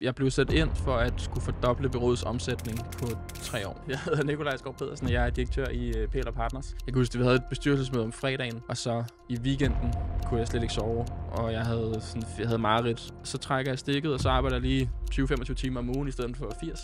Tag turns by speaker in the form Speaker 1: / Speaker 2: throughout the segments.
Speaker 1: Jeg blev sat ind for at skulle fordoble byrådets omsætning på tre år. Jeg hedder Nikolaj Skov Pedersen, og jeg er direktør i øh, PL Partners. Jeg kunne huske, at vi havde et bestyrelsesmøde om fredagen, og så i weekenden kunne jeg slet ikke sove, og jeg havde, sådan, jeg havde mareridt. Så trækker jeg stikket, og så arbejder jeg lige 20-25 timer om ugen i stedet for 80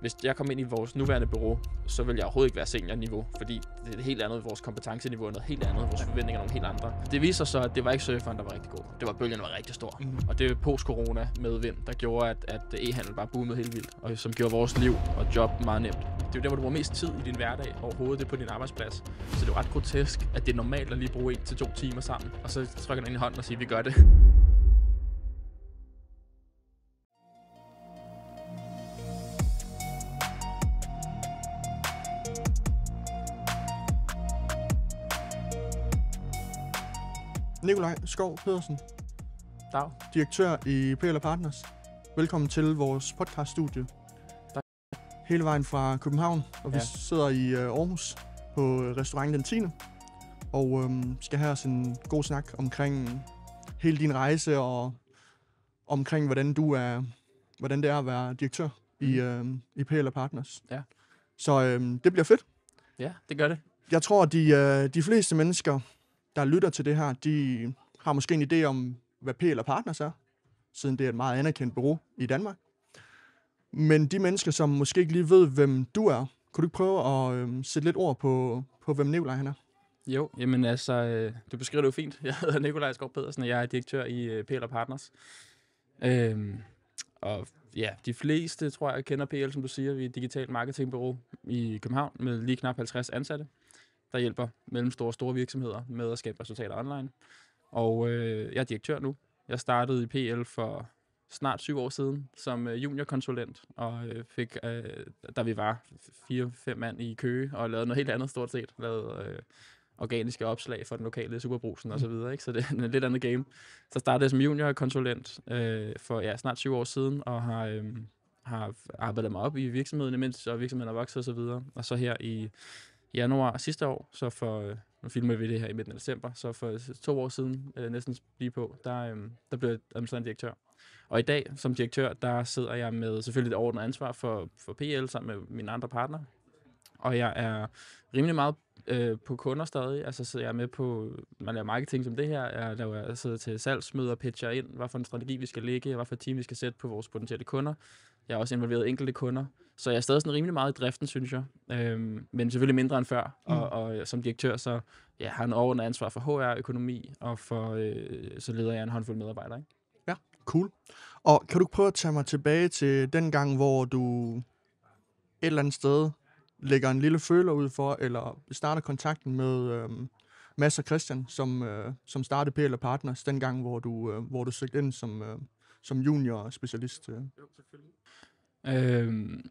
Speaker 1: hvis jeg kom ind i vores nuværende bureau, så ville jeg overhovedet ikke være seniorniveau, fordi det er et helt andet, vores kompetenceniveau er noget helt andet, vores forventninger er nogle helt andre. Det viser sig, at det var ikke surferen, der var rigtig god. Det var bølgen, der var rigtig stor. Mm. Og det post-corona medvind, der gjorde, at, at e-handel bare boomede helt vildt, og som gjorde vores liv og job meget nemt. Det er jo der, hvor du bruger mest tid i din hverdag overhovedet, det er på din arbejdsplads. Så det er ret grotesk, at det er normalt at lige bruge en til to timer sammen, og så trykker den ind i hånden og siger, vi gør det.
Speaker 2: Nikolaj Skov Pedersen. Dag. Direktør i PL Partners. Velkommen til vores podcaststudie. Tak. Hele vejen fra København, og ja. vi sidder i øh, Aarhus på øh, restaurant Den Tine. Og øhm, skal have os en god snak omkring hele din rejse og omkring, hvordan du er, hvordan det er at være direktør mm. i, mhm. øhm, i PL Partners. Ja. Så øhm, det bliver fedt. Ja, det gør det. Jeg tror, at de, øh, de fleste mennesker der lytter til det her, de har måske en idé om, hvad P eller Partners er, siden det er et meget anerkendt bureau i Danmark. Men de mennesker, som måske ikke lige ved, hvem du er, kunne du ikke prøve at øh, sætte lidt ord på, på hvem Nikolaj han er?
Speaker 1: Jo, jamen altså, øh, du beskriver det jo fint. Jeg hedder Nikolaj Skov Pedersen, og jeg er direktør i øh, PL Partners. Øhm, og ja, de fleste, tror jeg, kender PL, som du siger. Vi er et digitalt marketingbureau i København med lige knap 50 ansatte der hjælper store og store virksomheder med at skabe resultater online. Og øh, jeg er direktør nu. Jeg startede i PL for snart syv år siden som øh, juniorkonsulent, og øh, fik, øh, der vi var fire-fem mand i Køge, og lavede noget helt andet stort set. Lavede øh, organiske opslag for den lokale superbrusen osv., så, ikke? så det er en lidt andet game. Så startede jeg som juniorkonsulent øh, for ja, snart syv år siden, og har, øh, har arbejdet mig op i virksomheden, imens og virksomheden er vokset osv., og, så videre. og så her i januar sidste år, så for, øh, nu filmer vi det her i midten af december, så for øh, to år siden, eller næsten lige på, der, øhm, der blev jeg administrerende direktør. Og i dag, som direktør, der sidder jeg med selvfølgelig det ordentlige ansvar for, for PL sammen med mine andre partnere. Og jeg er rimelig meget øh, på kunder stadig. Altså sidder jeg med på, man laver marketing som det her, jeg, laver, jeg sidder til salgsmøder, pitcher ind, hvad for en strategi vi skal lægge, hvad for et team vi skal sætte på vores potentielle kunder, jeg har også involveret enkelte kunder. Så jeg er stadig sådan rimelig meget i driften, synes jeg. Øhm, men selvfølgelig mindre end før. Mm. Og, og øh, som direktør, så ja, har en overordnet ansvar for HR, økonomi, og for, øh, så leder jeg en håndfuld medarbejdere. Ikke?
Speaker 2: Ja, cool. Og kan du prøve at tage mig tilbage til den gang, hvor du et eller andet sted lægger en lille føler ud for, eller starter kontakten med øh, Mads og Christian, som, øh, som startede PL Partners, den gang, hvor du, øh, hvor du søgte ind som, øh, som junior specialist? Ja. Jo,
Speaker 1: selvfølgelig. Øhm,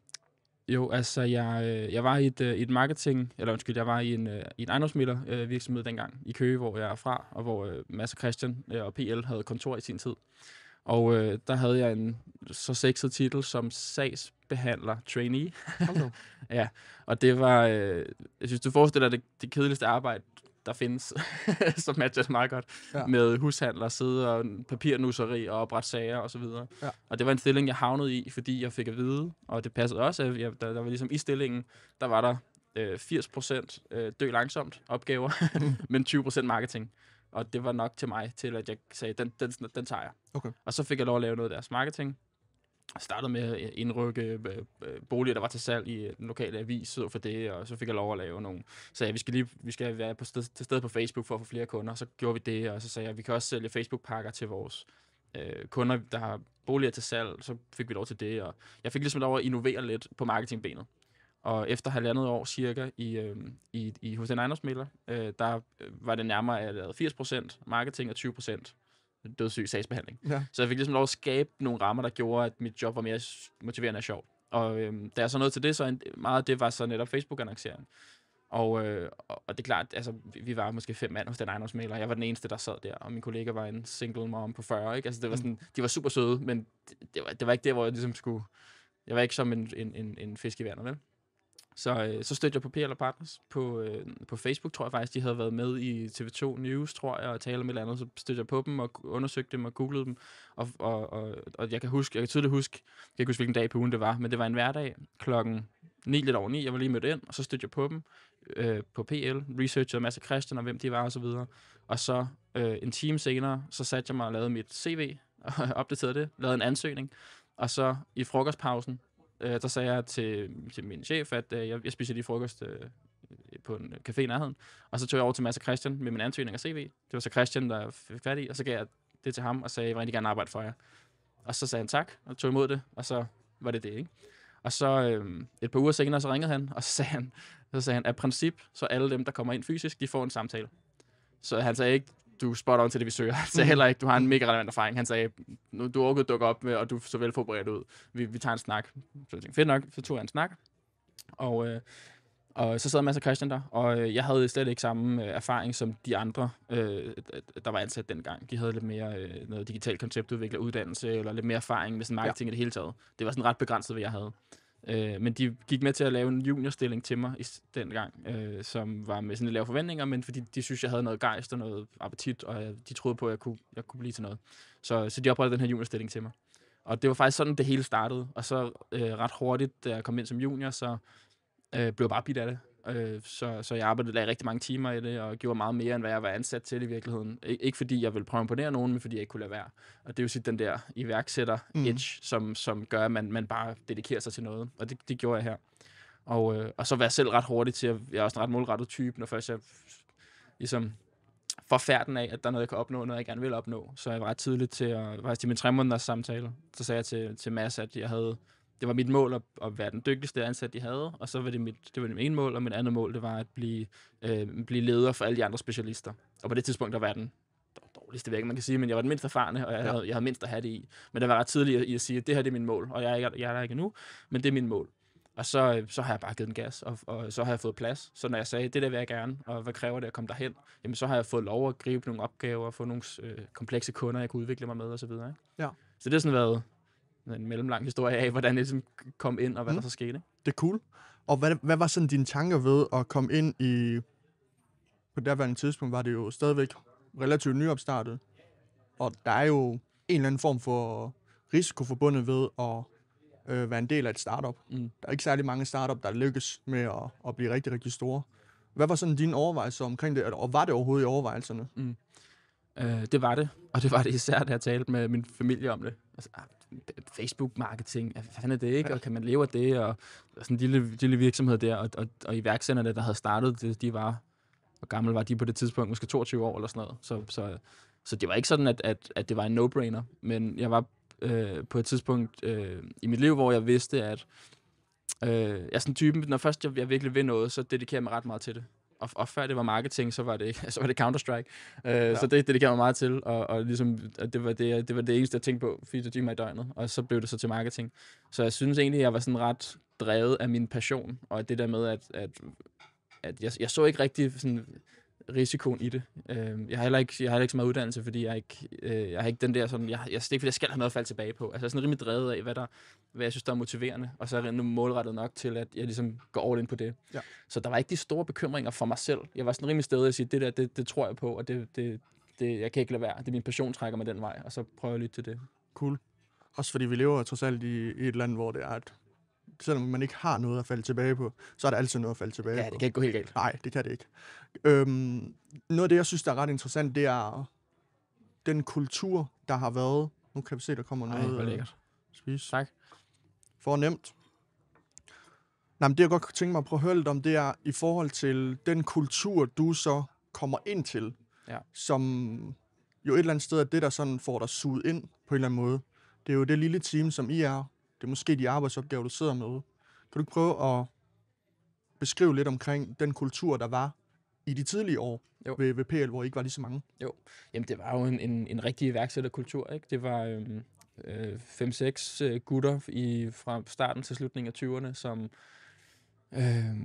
Speaker 1: jo, altså jeg, øh, jeg var i et, øh, et marketing, eller undskyld, jeg var i en, øh, i en ejendomsmiller virksomhed dengang i Køge, hvor jeg er fra, og hvor øh, Mads Christian og PL havde kontor i sin tid. Og øh, der havde jeg en så sexet titel som sagsbehandler trainee. ja, og det var, øh, jeg synes, du forestiller dig det, det kedeligste arbejde, der findes, som matcher meget godt, ja. med hushandler, sidde og papirnusseri og oprette sager osv. Og, så ja. og det var en stilling, jeg havnede i, fordi jeg fik at vide, og det passede også, at jeg, der, der var ligesom i stillingen, der var der øh, 80% øh, dø langsomt opgaver, men 20% marketing. Og det var nok til mig, til at jeg sagde, den, den, den tager jeg. Okay. Og så fik jeg lov at lave noget af deres marketing, startede med at indrykke øh, øh, boliger, der var til salg i øh, den lokale avis, så for det, og så fik jeg lov at lave nogle. Så ja, vi skal, lige, vi skal være på sted, til stede på Facebook for at få flere kunder, så gjorde vi det, og så sagde jeg, at vi kan også sælge Facebook-pakker til vores øh, kunder, der har boliger til salg, så fik vi lov til det, og jeg fik ligesom lov at innovere lidt på marketingbenet. Og efter halvandet år cirka i, øh, i, i hos den ejendomsmælder, øh, der var det nærmere, at jeg lavede 80% marketing og 20% dødssyg sagsbehandling. Ja. Så jeg fik ligesom lov at skabe nogle rammer, der gjorde, at mit job var mere motiverende og sjovt. Og øhm, da jeg så nåede til det, så en, meget af det var så netop Facebook-annoncering. Og, øh, og det er klart, altså, vi var måske fem mand hos den ejendomsmaler. Jeg var den eneste, der sad der, og min kollega var en single mom på 40. Ikke? Altså, det var mm. sådan, de var super søde, men det, det, var, det var ikke der, hvor jeg ligesom skulle... Jeg var ikke som en, en, en, en fisk i vandet, vel? Så, øh, så stødte jeg på PL Partners på, øh, på Facebook, tror jeg faktisk, de havde været med i TV2 News, tror jeg, og taler om et eller andet. Så stødte jeg på dem og undersøgte dem og googlede dem. Og, og, og, og jeg, kan huske, jeg kan tydeligt huske, jeg kan huske, hvilken dag på ugen det var, men det var en hverdag klokken 9, lidt over 9, jeg var lige mødt ind, og så stødte jeg på dem øh, på PL, researchede en masse Christian og hvem de var og så videre. Og så øh, en time senere, så satte jeg mig og lavede mit CV, og opdaterede det, lavede en ansøgning, og så i frokostpausen, øh, der sagde jeg til, til min chef, at øh, jeg, jeg spiser lige frokost øh, på en café i nærheden. Og så tog jeg over til Mads og Christian med min ansøgning og CV. Det var så Christian, der fik fat i, og så gav jeg det til ham og sagde, jeg vil rigtig gerne arbejde for jer. Og så sagde han tak, og tog imod det, og så var det det, ikke? Og så øh, et par uger senere, så ringede han, og så sagde han, så sagde han, at princip, så alle dem, der kommer ind fysisk, de får en samtale. Så han sagde ikke, du er spot on til det, vi søger. Så mm. heller ikke, du har en mega relevant erfaring. Han sagde, nu, du overgået dukke op, med, og du er så velforberedt ud. Vi, vi tager en snak. Så jeg tænkte, fedt nok, så tog jeg en snak. Og, øh, og så sad masser af Christian der, og øh, jeg havde slet ikke samme øh, erfaring som de andre, øh, der var ansat dengang. De havde lidt mere øh, noget digitalt konceptudvikler uddannelse, eller lidt mere erfaring med sådan marketing ja. i det hele taget. Det var sådan ret begrænset, hvad jeg havde. Øh, men de gik med til at lave en juniorstilling til mig i, dengang, øh, som var med sådan lidt lave forventninger, men fordi de synes, jeg havde noget gejst og noget appetit, og jeg, de troede på, at jeg kunne, jeg kunne blive til noget. Så, så de oprettede den her juniorstilling til mig. Og det var faktisk sådan, det hele startede. Og så øh, ret hurtigt, da jeg kom ind som junior, så øh, blev jeg bare bidt af det. Øh, så, så jeg arbejdede lagde rigtig mange timer i det, og gjorde meget mere, end hvad jeg var ansat til i virkeligheden. Ik- ikke fordi jeg ville prøve at imponere nogen, men fordi jeg ikke kunne lade være. Og det er jo sit den der iværksætter-edge, mm. som, som gør, at man, man bare dedikerer sig til noget. Og det, det gjorde jeg her. Og, øh, og så var jeg selv ret hurtig til, at jeg er også en ret målrettet type, når først jeg ligesom for færden af, at der er noget, jeg kan opnå, noget, jeg gerne vil opnå. Så jeg var ret tidligt til, at, faktisk til mine tre måneders samtale, så sagde jeg til, til Mads, at jeg havde det var mit mål at, at være den dygtigste ansat, de havde, og så var det mit, det var mit ene mål, og mit andet mål, det var at blive, øh, blive leder for alle de andre specialister. Og på det tidspunkt, der var den dårligste væk, man kan sige, men jeg var den mindst erfarne, og jeg, ja. havde, jeg havde mindst at have det i. Men det var ret tidligt i at sige, at det her det er min mål, og jeg er, ikke, jeg er der ikke nu, men det er min mål. Og så, øh, så har jeg bare givet den gas, og, og så har jeg fået plads. Så når jeg sagde, det der vil jeg gerne, og hvad kræver det at komme derhen, jamen så har jeg fået lov at gribe nogle opgaver, og få nogle øh, komplekse kunder, jeg kunne udvikle mig med osv. Ja. Så det har sådan været en mellemlang historie af, hvordan det ligesom kom ind, og hvad mm. der mhm. så skete. Ikke?
Speaker 2: Det er cool. Og hvad, hvad var sådan dine tanker ved at komme ind i... På derværende tidspunkt var det jo stadigvæk relativt nyopstartet. Og der er jo en eller anden form for risiko forbundet ved at øh, være en del af et startup. Mm. Der er ikke særlig mange startup, der lykkes med at, at blive rigtig, rigtig store. Hvad var sådan dine overvejelser omkring det, og var det overhovedet i overvejelserne? Mm. Øh,
Speaker 1: det var det, og det var det især, da jeg talte med min familie om det. Altså, ah, Facebook-marketing, hvad fanden er det ikke, og kan man leve af det, og sådan en lille, lille virksomhed der, og, og, og iværksætterne, der havde startet det, de var, hvor gammel var de på det tidspunkt, måske 22 år eller sådan noget, så, så, så det var ikke sådan, at, at, at det var en no-brainer, men jeg var øh, på et tidspunkt øh, i mit liv, hvor jeg vidste, at øh, jeg er sådan en type, når først jeg, jeg virkelig vil noget, så dedikerer jeg mig ret meget til det og, og før det var marketing, så var det, så var det Counter-Strike. Uh, ja. Så det dedikerede mig meget til, og, og ligesom, at det, var det, det var det eneste, jeg tænkte på det timer i døgnet, og så blev det så til marketing. Så jeg synes egentlig, jeg var sådan ret drevet af min passion, og det der med, at, at, at jeg, jeg så ikke rigtig sådan risikoen i det. Øh, jeg, har heller ikke, jeg har heller ikke så meget uddannelse, fordi jeg, ikke, øh, jeg har ikke den der sådan, jeg, jeg, det er ikke, fordi jeg skal have noget at falde tilbage på. Altså jeg er sådan rimelig drevet af, hvad, der, hvad jeg synes, der er motiverende, og så er jeg nu målrettet nok til, at jeg ligesom går all in på det. Ja. Så der var ikke de store bekymringer for mig selv. Jeg var sådan rimelig stedet at sige, det der, det, det tror jeg på, og det, det, det, jeg kan ikke lade være. Det er min passion, trækker mig den vej, og så prøver jeg lidt til det. Cool. Også fordi vi lever trods alt i,
Speaker 2: i et land, hvor det er, at selvom man ikke har noget at falde tilbage på, så er der altid noget at falde tilbage på. Ja, det kan ikke gå helt galt. Nej, det kan det ikke. Øhm, noget af det, jeg synes, der er ret interessant, det er den kultur, der har været. Nu kan vi se, der kommer Ej, noget. Ej, lækkert. Spis. Tak. Fornemt. Nej, men det, jeg godt kunne tænke mig at prøve at høre lidt om, det er i forhold til den kultur, du så kommer ind til, ja. som jo et eller andet sted er det, der sådan får dig suget ind på en eller anden måde. Det er jo det lille team, som I er, det er måske de arbejdsopgaver, du sidder med. Kan du ikke prøve at beskrive lidt omkring
Speaker 1: den kultur, der var i de tidlige år jo. Ved, ved PL, hvor I ikke var lige så mange? Jo, Jamen, det var jo en, en, en rigtig iværksætterkultur. Ikke? Det var øhm, øh, 5-6 øh, gutter i, fra starten til slutningen af 20'erne, som, øh,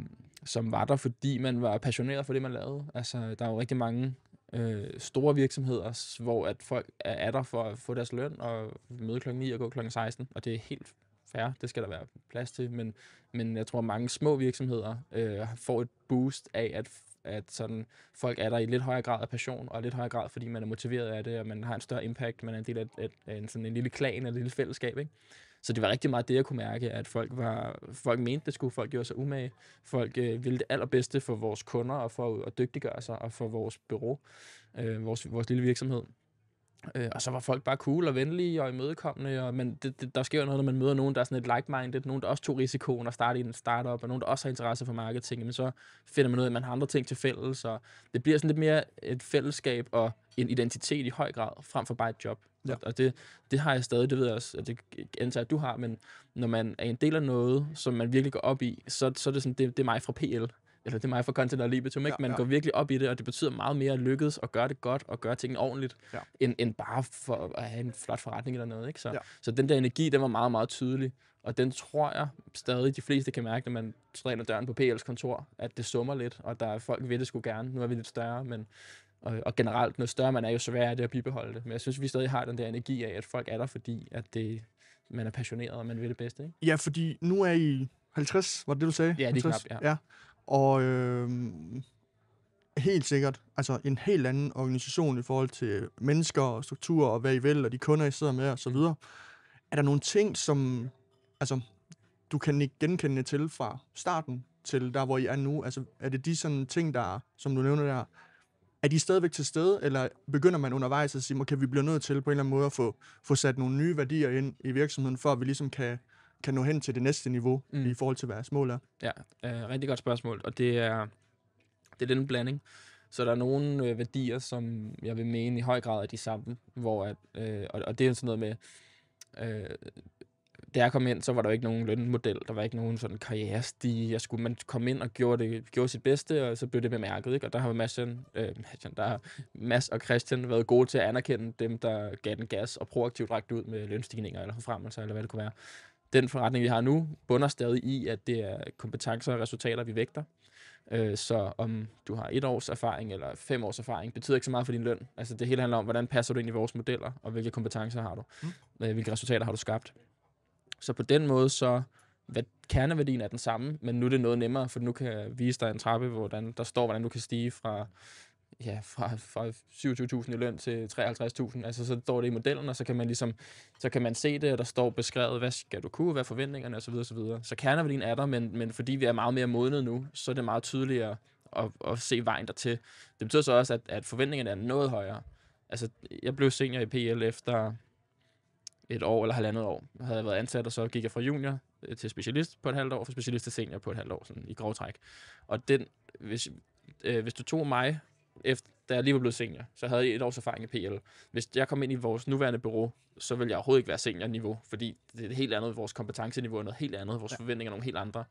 Speaker 1: som var der, fordi man var passioneret for det, man lavede. Altså, der er jo rigtig mange øh, store virksomheder, hvor at folk er der for at få deres løn og møde klokken 9 og gå klokken 16, og det er helt fair, det skal der være plads til, men, men jeg tror, at mange små virksomheder øh, får et boost af, at, at sådan, folk er der i lidt højere grad af passion, og lidt højere grad, fordi man er motiveret af det, og man har en større impact, man er en del af, af, af en, sådan en lille klan, et lille fællesskab, ikke? Så det var rigtig meget det, jeg kunne mærke, at folk, var, folk mente det skulle, folk gjorde sig umage, folk øh, ville det allerbedste for vores kunder og for at dygtiggøre sig og for vores bureau, øh, vores, vores lille virksomhed. Øh, og så var folk bare cool og venlige og imødekommende, og, men det, det, der sker jo noget, når man møder nogen, der er sådan et like-minded, nogen, der også tog risikoen og startede en startup, og nogen, der også har interesse for marketing, men så finder man ud af, at man har andre ting til fælles, og det bliver sådan lidt mere et fællesskab og en identitet i høj grad, frem for bare et job. Ja. Og, og det, det har jeg stadig, det ved jeg også, at det antager, at du har, men når man er en del af noget, som man virkelig går op i, så, så er det sådan, det, det er mig fra PL eller det er mig for content og libitum, ikke? Man ja, går virkelig op i det, og det betyder meget mere at lykkes og gøre det godt og gøre tingene ordentligt, ja. end, end bare for at have en flot forretning eller noget, ikke? Så, ja. så den der energi, den var meget, meget tydelig, og den tror jeg stadig, de fleste kan mærke, når man træner døren på PL's kontor, at det summer lidt, og der er folk vil det skulle gerne. Nu er vi lidt større, men og, og generelt, noget større man er, jo sværere er det at bibeholde det. Men jeg synes, vi stadig har den der energi af, at folk er der, fordi at det, man er passioneret, og man vil det bedste. Ikke?
Speaker 2: Ja, fordi nu er I 50, var det det, du sagde? Ja, det er knap, ja. ja. Og øh, helt sikkert, altså en helt anden organisation i forhold til mennesker og strukturer og hvad I vil, og de kunder, I sidder med og så videre. Er der nogle ting, som altså, du kan ikke genkende til fra starten til der, hvor I er nu? Altså, er det de sådan ting, der, som du nævner der, er de stadigvæk til stede, eller begynder man undervejs at sige, okay, vi blive nødt til på en eller anden måde at få, få sat nogle nye værdier ind i virksomheden, for at vi ligesom kan kan nå hen til det næste niveau mm. i forhold til, hvad deres mål er?
Speaker 1: Ja, øh, rigtig godt spørgsmål, og det er, det er den blanding. Så der er nogle øh, værdier, som jeg vil mene i høj grad er de samme, hvor at, øh, og, og det er sådan noget med, øh, da jeg kom ind, så var der ikke nogen lønmodel, der var ikke nogen sådan karrierestige. Jeg skulle, man kom ind og gjorde, det, gjorde sit bedste, og så blev det bemærket. Ikke? Og der har Madsen, øh, Madsen, der har Mads og Christian været gode til at anerkende dem, der gav den gas og proaktivt rækket ud med lønstigninger eller forfremmelser, eller hvad det kunne være den forretning, vi har nu, bunder stadig i, at det er kompetencer og resultater, vi vægter. Øh, så om du har et års erfaring eller fem års erfaring, betyder ikke så meget for din løn. Altså det hele handler om, hvordan passer du ind i vores modeller, og hvilke kompetencer har du, mm. Øh, hvilke resultater har du skabt. Så på den måde, så hvad, kerneværdien er den samme, men nu er det noget nemmere, for nu kan jeg vise dig en trappe, hvordan der står, hvordan du kan stige fra ja, fra, fra 27.000 i løn til 53.000. Altså, så står det i modellen, og så kan man ligesom, så kan man se det, og der står beskrevet, hvad skal du kunne, hvad er forventningerne, osv. osv. Så, så kerneværdien er der, men, men fordi vi er meget mere modnet nu, så er det meget tydeligere at, at se vejen dertil. Det betyder så også, at, at forventningerne er noget højere. Altså, jeg blev senior i PL efter et år eller halvandet år. Jeg havde været ansat, og så gik jeg fra junior øh, til specialist på et halvt år, og fra specialist til senior på et halvt år, sådan i grov træk. Og den, hvis, øh, hvis du tog mig efter, da jeg lige var blevet senior, så havde jeg et års erfaring i PL. Hvis jeg kom ind i vores nuværende bureau, så ville jeg overhovedet ikke være seniorniveau, fordi det er et helt andet, vores kompetenceniveau er noget helt andet, vores ja. forventninger er nogle helt andre.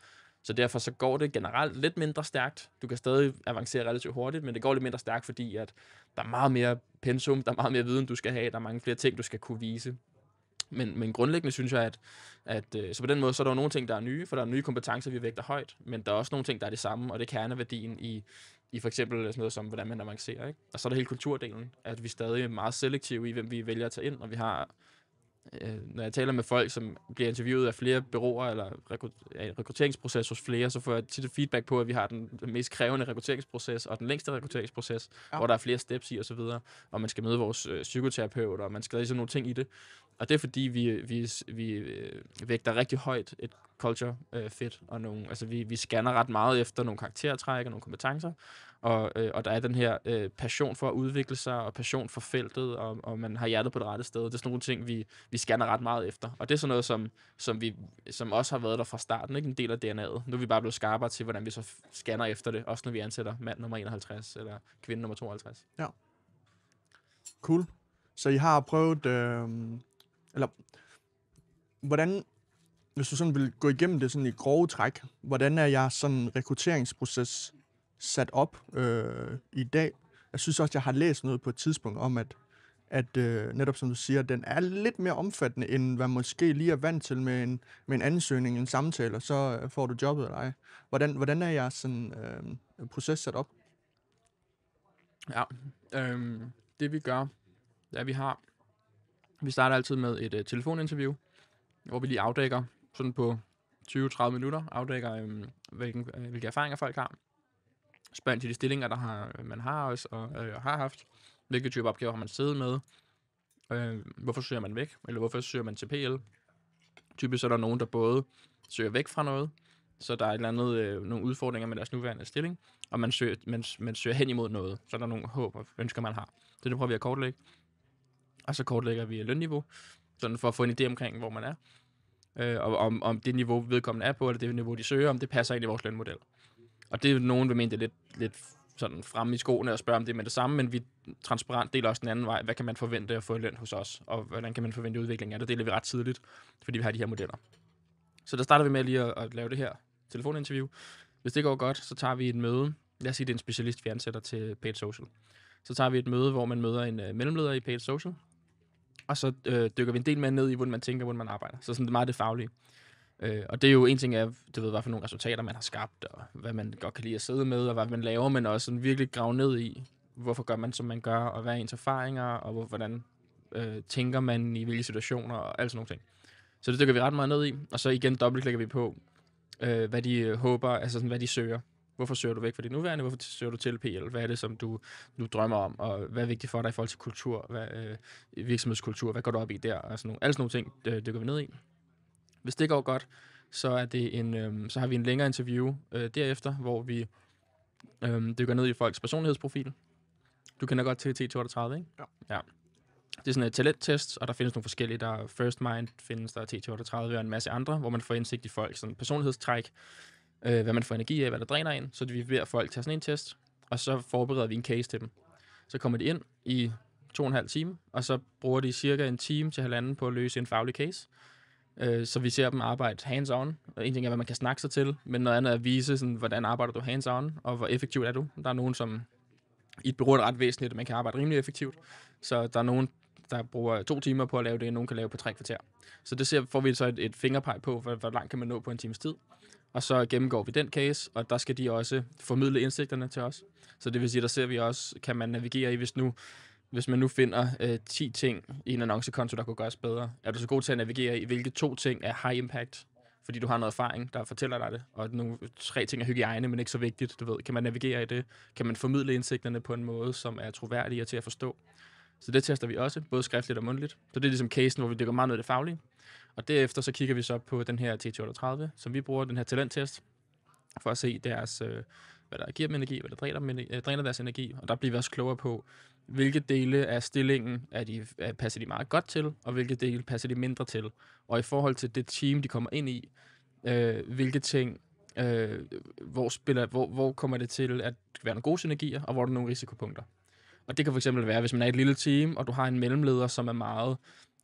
Speaker 1: Så derfor så går det generelt lidt mindre stærkt. Du kan stadig avancere relativt hurtigt, men det går lidt mindre stærkt, fordi at der er meget mere pensum, der er meget mere viden, du skal have, der er mange flere ting, du skal kunne vise. Men, men grundlæggende synes jeg, at, at øh, så på den måde, så er der nogle ting, der er nye, for der er nye kompetencer, vi vægter højt, men der er også nogle ting, der er det samme, og det er kerneværdien i, i for eksempel sådan noget som, hvordan man avancerer. Ikke? Og så er der hele kulturdelen, at vi er stadig meget selektive i, hvem vi vælger at tage ind, og vi har øh, når jeg taler med folk, som bliver interviewet af flere byråer eller rekrut- rekrutteringsproces hos flere, så får jeg tit feedback på, at vi har den mest krævende rekrutteringsproces og den længste rekrutteringsproces, ja. hvor der er flere steps i osv., og, og man skal møde vores øh, psykoterapeuter, og man skal sådan ligesom nogle ting i det. Og det er fordi, vi, vi, vi øh, vægter rigtig højt et culture øh, fit, og nogle, altså vi, vi scanner ret meget efter nogle karaktertræk og nogle kompetencer, og, øh, og der er den her øh, passion for at udvikle sig, og passion for feltet, og, og man har hjertet på det rette sted. Det er sådan nogle ting, vi, vi scanner ret meget efter. Og det er sådan noget, som, som, vi, som også har været der fra starten, ikke en del af DNA'et. Nu er vi bare blevet skarpere til, hvordan vi så scanner efter det, også når vi ansætter mand nummer 51 eller kvinde nummer 52.
Speaker 2: Ja. Cool. Så I har prøvet, øh, eller hvordan, hvis du sådan vil gå igennem det sådan i grove træk, hvordan er jeres sådan rekrutteringsproces sat op øh, i dag. Jeg synes også, jeg har læst noget på et tidspunkt om, at, at øh, netop som du siger, den er lidt mere omfattende, end hvad måske lige er vant til med en, med en ansøgning, en samtale, og så øh, får du jobbet eller ej. Hvordan, hvordan er jeres sådan, øh, proces sat op?
Speaker 1: Ja, øh, det vi gør, det er, vi har, vi starter altid med et øh, telefoninterview, hvor vi lige afdækker sådan på 20-30 minutter, afdækker, øh, hvilken, øh, hvilke erfaringer folk har, spørger til de stillinger, der har, man har også og øh, har haft. Hvilke type opgaver har man siddet med? Øh, hvorfor søger man væk? Eller hvorfor søger man til PL? Typisk er der nogen, der både søger væk fra noget, så der er et eller andet, øh, nogle udfordringer med deres nuværende stilling, og man søger, man, man søger hen imod noget, så er der nogle håb og ønsker, man har. Det, det prøver vi at kortlægge. Og så kortlægger vi lønniveau, sådan for at få en idé omkring, hvor man er. Øh, og om, om det niveau, vedkommende er på, eller det niveau, de søger, om det passer ind i vores lønmodel. Og det er nogen, vil mene, det er lidt, lidt sådan frem i skoene og spørge om det med det samme, men vi transparent deler også den anden vej. Hvad kan man forvente at få i løn hos os, og hvordan kan man forvente udviklingen af det? Det deler vi ret tidligt, fordi vi har de her modeller. Så der starter vi med lige at, at lave det her telefoninterview. Hvis det går godt, så tager vi et møde. Lad os sige, det er en specialist, vi ansætter til Paid Social. Så tager vi et møde, hvor man møder en øh, mellemleder i Paid Social, og så øh, dykker vi en del mere ned i, hvordan man tænker, hvordan man arbejder. Så sådan, det er meget det faglige. Øh, og det er jo en ting af, du ved, hvad for nogle resultater man har skabt, og hvad man godt kan lide at sidde med, og hvad man laver, men også sådan virkelig grave ned i, hvorfor gør man, som man gør, og hvad er ens erfaringer, og hvor, hvordan øh, tænker man i hvilke situationer, og alt sådan nogle ting. Så det dykker vi ret meget ned i, og så igen dobbeltklikker vi på, øh, hvad de øh, håber, altså sådan, hvad de søger. Hvorfor søger du væk fra dit nuværende? Hvorfor søger du til PL? Hvad er det, som du, du drømmer om? Og hvad er vigtigt for dig i forhold til kultur? Hvad, øh, virksomhedskultur? Hvad går du op i der? Og sådan nogle, alle sådan nogle ting øh, det går vi ned i. Hvis det går godt, så, er det en, øhm, så har vi en længere interview øh, derefter, hvor vi øhm, dykker ned i folks personlighedsprofil. Du kender godt til 38, 32 ikke? Ja. ja. Det er sådan et talenttest, og der findes nogle forskellige. Der er First Mind, findes der TT 32 og en masse andre, hvor man får indsigt i folks sådan personlighedstræk, øh, hvad man får energi af, hvad der dræner en. Så vi beder folk tage sådan en test, og så forbereder vi en case til dem. Så kommer de ind i to og en halv time, og så bruger de cirka en time til halvanden på at løse en faglig case. Øh, så vi ser dem arbejde hands-on. En ting er, hvad man kan snakke sig til, men noget andet er at vise, sådan, hvordan arbejder du hands-on, og hvor effektivt er du. Der er nogen, som i et bureau er ret væsentligt, at man kan arbejde rimelig effektivt. Så der er nogen, der bruger to timer på at lave det, og nogen kan lave på tre kvarter. Så det ser, får vi så et, et fingerpeg på, hvor, hvor langt kan man nå på en times tid. Og så gennemgår vi den case, og der skal de også formidle indsigterne til os. Så det vil sige, der ser vi også, kan man navigere i, hvis nu hvis man nu finder øh, 10 ting i en annoncekonto, der kunne gøres bedre, er du så god til at navigere i, hvilke to ting er high impact? Fordi du har noget erfaring, der fortæller dig det, og nogle, tre ting er hygiejne, men ikke så vigtigt, du ved. Kan man navigere i det? Kan man formidle indsigterne på en måde, som er troværdig og til at forstå? Så det tester vi også, både skriftligt og mundtligt. Så det er ligesom casen, hvor vi dykker meget ned i det faglige. Og derefter så kigger vi så på den her T38, som vi bruger, den her talenttest, for at se deres øh, hvad der giver dem energi, hvad der dræner, dem, energi, øh, dræner deres energi, og der bliver vi også klogere på, hvilke dele af stillingen er de, er, passer de meget godt til, og hvilke dele passer de mindre til. Og i forhold til det team, de kommer ind i, øh, hvilke ting, øh, hvor, spiller, hvor, hvor kommer det til at være nogle gode synergier, og hvor er der nogle risikopunkter. Og det kan fx være, hvis man er et lille team, og du har en mellemleder, som er meget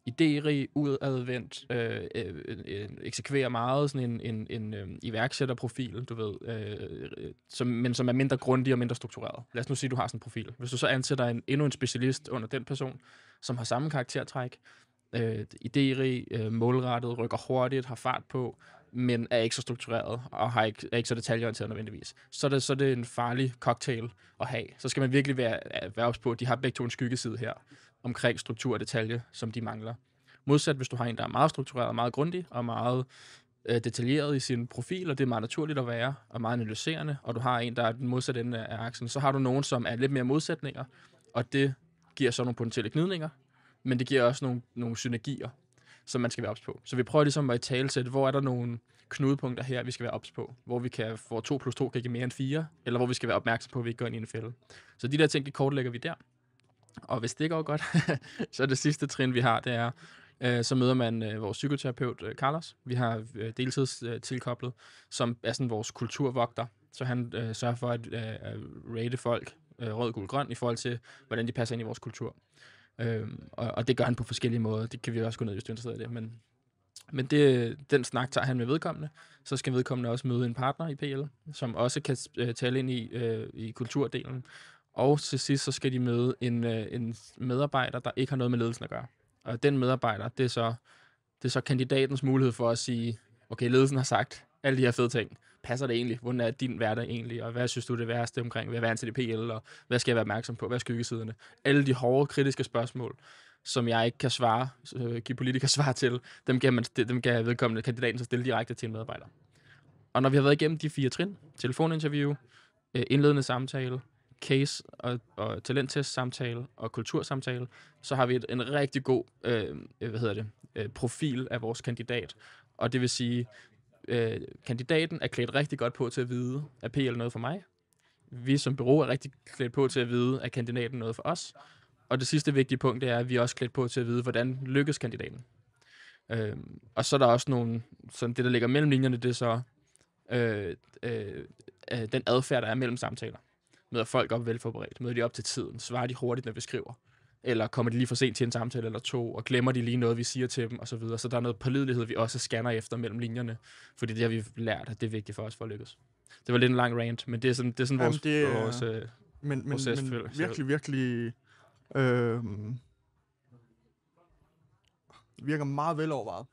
Speaker 1: idérig, udadvendt, øh, øh, øh, eksekverer meget sådan en, en, en øh, iværksætterprofil, du ved, øh, som, men som er mindre grundig og mindre struktureret. Lad os nu sige, du har sådan en profil. Hvis du så ansætter en, endnu en specialist under den person, som har samme karaktertræk, øh, idérig, øh, målrettet, rykker hurtigt, har fart på, men er ikke så struktureret og har ikke, er ikke så detaljeorienteret nødvendigvis. Så er, det, så er det en farlig cocktail at have. Så skal man virkelig være, være ops på, at de har begge to en skyggeside her omkring struktur og detalje, som de mangler. Modsat hvis du har en, der er meget struktureret, meget grundig og meget øh, detaljeret i sin profil, og det er meget naturligt at være, og meget analyserende, og du har en, der er den modsatte ende af aksen, så har du nogen, som er lidt mere modsætninger, og det giver så nogle potentielle gnidninger, men det giver også nogle, nogle synergier, som man skal være ops på. Så vi prøver ligesom at talsætte, hvor er der nogle knudepunkter her, vi skal være ops på, hvor, vi kan, få 2 plus 2 kan give mere end 4, eller hvor vi skal være opmærksom på, at vi ikke går ind i en fælde. Så de der ting, de kortlægger vi der. Og hvis det går godt, så det sidste trin, vi har, det er, øh, så møder man øh, vores psykoterapeut, øh, Carlos. Vi har øh, deltids øh, tilkoblet, som er sådan vores kulturvogter. Så han øh, sørger for at øh, rate folk øh, rød, gul, grøn i forhold til, hvordan de passer ind i vores kultur. Øh, og, og det gør han på forskellige måder. Det kan vi også gå ned i, hvis du er interesseret i det. Men, men det, den snak tager han med vedkommende. Så skal vedkommende også møde en partner i PL, som også kan øh, tale ind i, øh, i kulturdelen. Og til sidst, så skal de møde en, øh, en medarbejder, der ikke har noget med ledelsen at gøre. Og den medarbejder, det er så, det er så kandidatens mulighed for at sige, okay, ledelsen har sagt alle de her fede ting. Passer det egentlig? Hvordan er din hverdag egentlig? Og hvad synes du det værste omkring? Hvad er en CDPL? Og hvad skal jeg være opmærksom på? Hvad er skyggesiderne? Alle de hårde, kritiske spørgsmål, som jeg ikke kan svare, øh, give politikere svar til, dem kan, man, dem kan vedkommende kandidaten så stille direkte til en medarbejder. Og når vi har været igennem de fire trin, telefoninterview, øh, indledende samtale, case og, og talenttest-samtale og kultursamtale, så har vi et, en rigtig god øh, øh, hvad hedder det, øh, profil af vores kandidat. Og det vil sige, øh, kandidaten er klædt rigtig godt på til at vide, at PL noget for mig. Vi som bureau er rigtig klædt på til at vide, at kandidaten noget for os. Og det sidste vigtige punkt det er, at vi er også klædt på til at vide, hvordan lykkes kandidaten. Øh, og så er der også nogle, sådan det der ligger mellem linjerne, det er så øh, øh, øh den adfærd, der er mellem samtaler. Møder folk op velforberedt? Møder de op til tiden? Svarer de hurtigt, når vi skriver? Eller kommer de lige for sent til en samtale eller to, og glemmer de lige noget, vi siger til dem osv.? Så, videre. så der er noget pålidelighed, vi også scanner efter mellem linjerne, fordi det har vi lært, at det er vigtigt for os for at lykkes. Det var lidt en lang rant, men det er sådan, det er sådan Jamen, vores, det er, vores øh, men, men, proces. Øh, men, men virkelig,
Speaker 2: virkelig... Øh, virker meget velovervejet.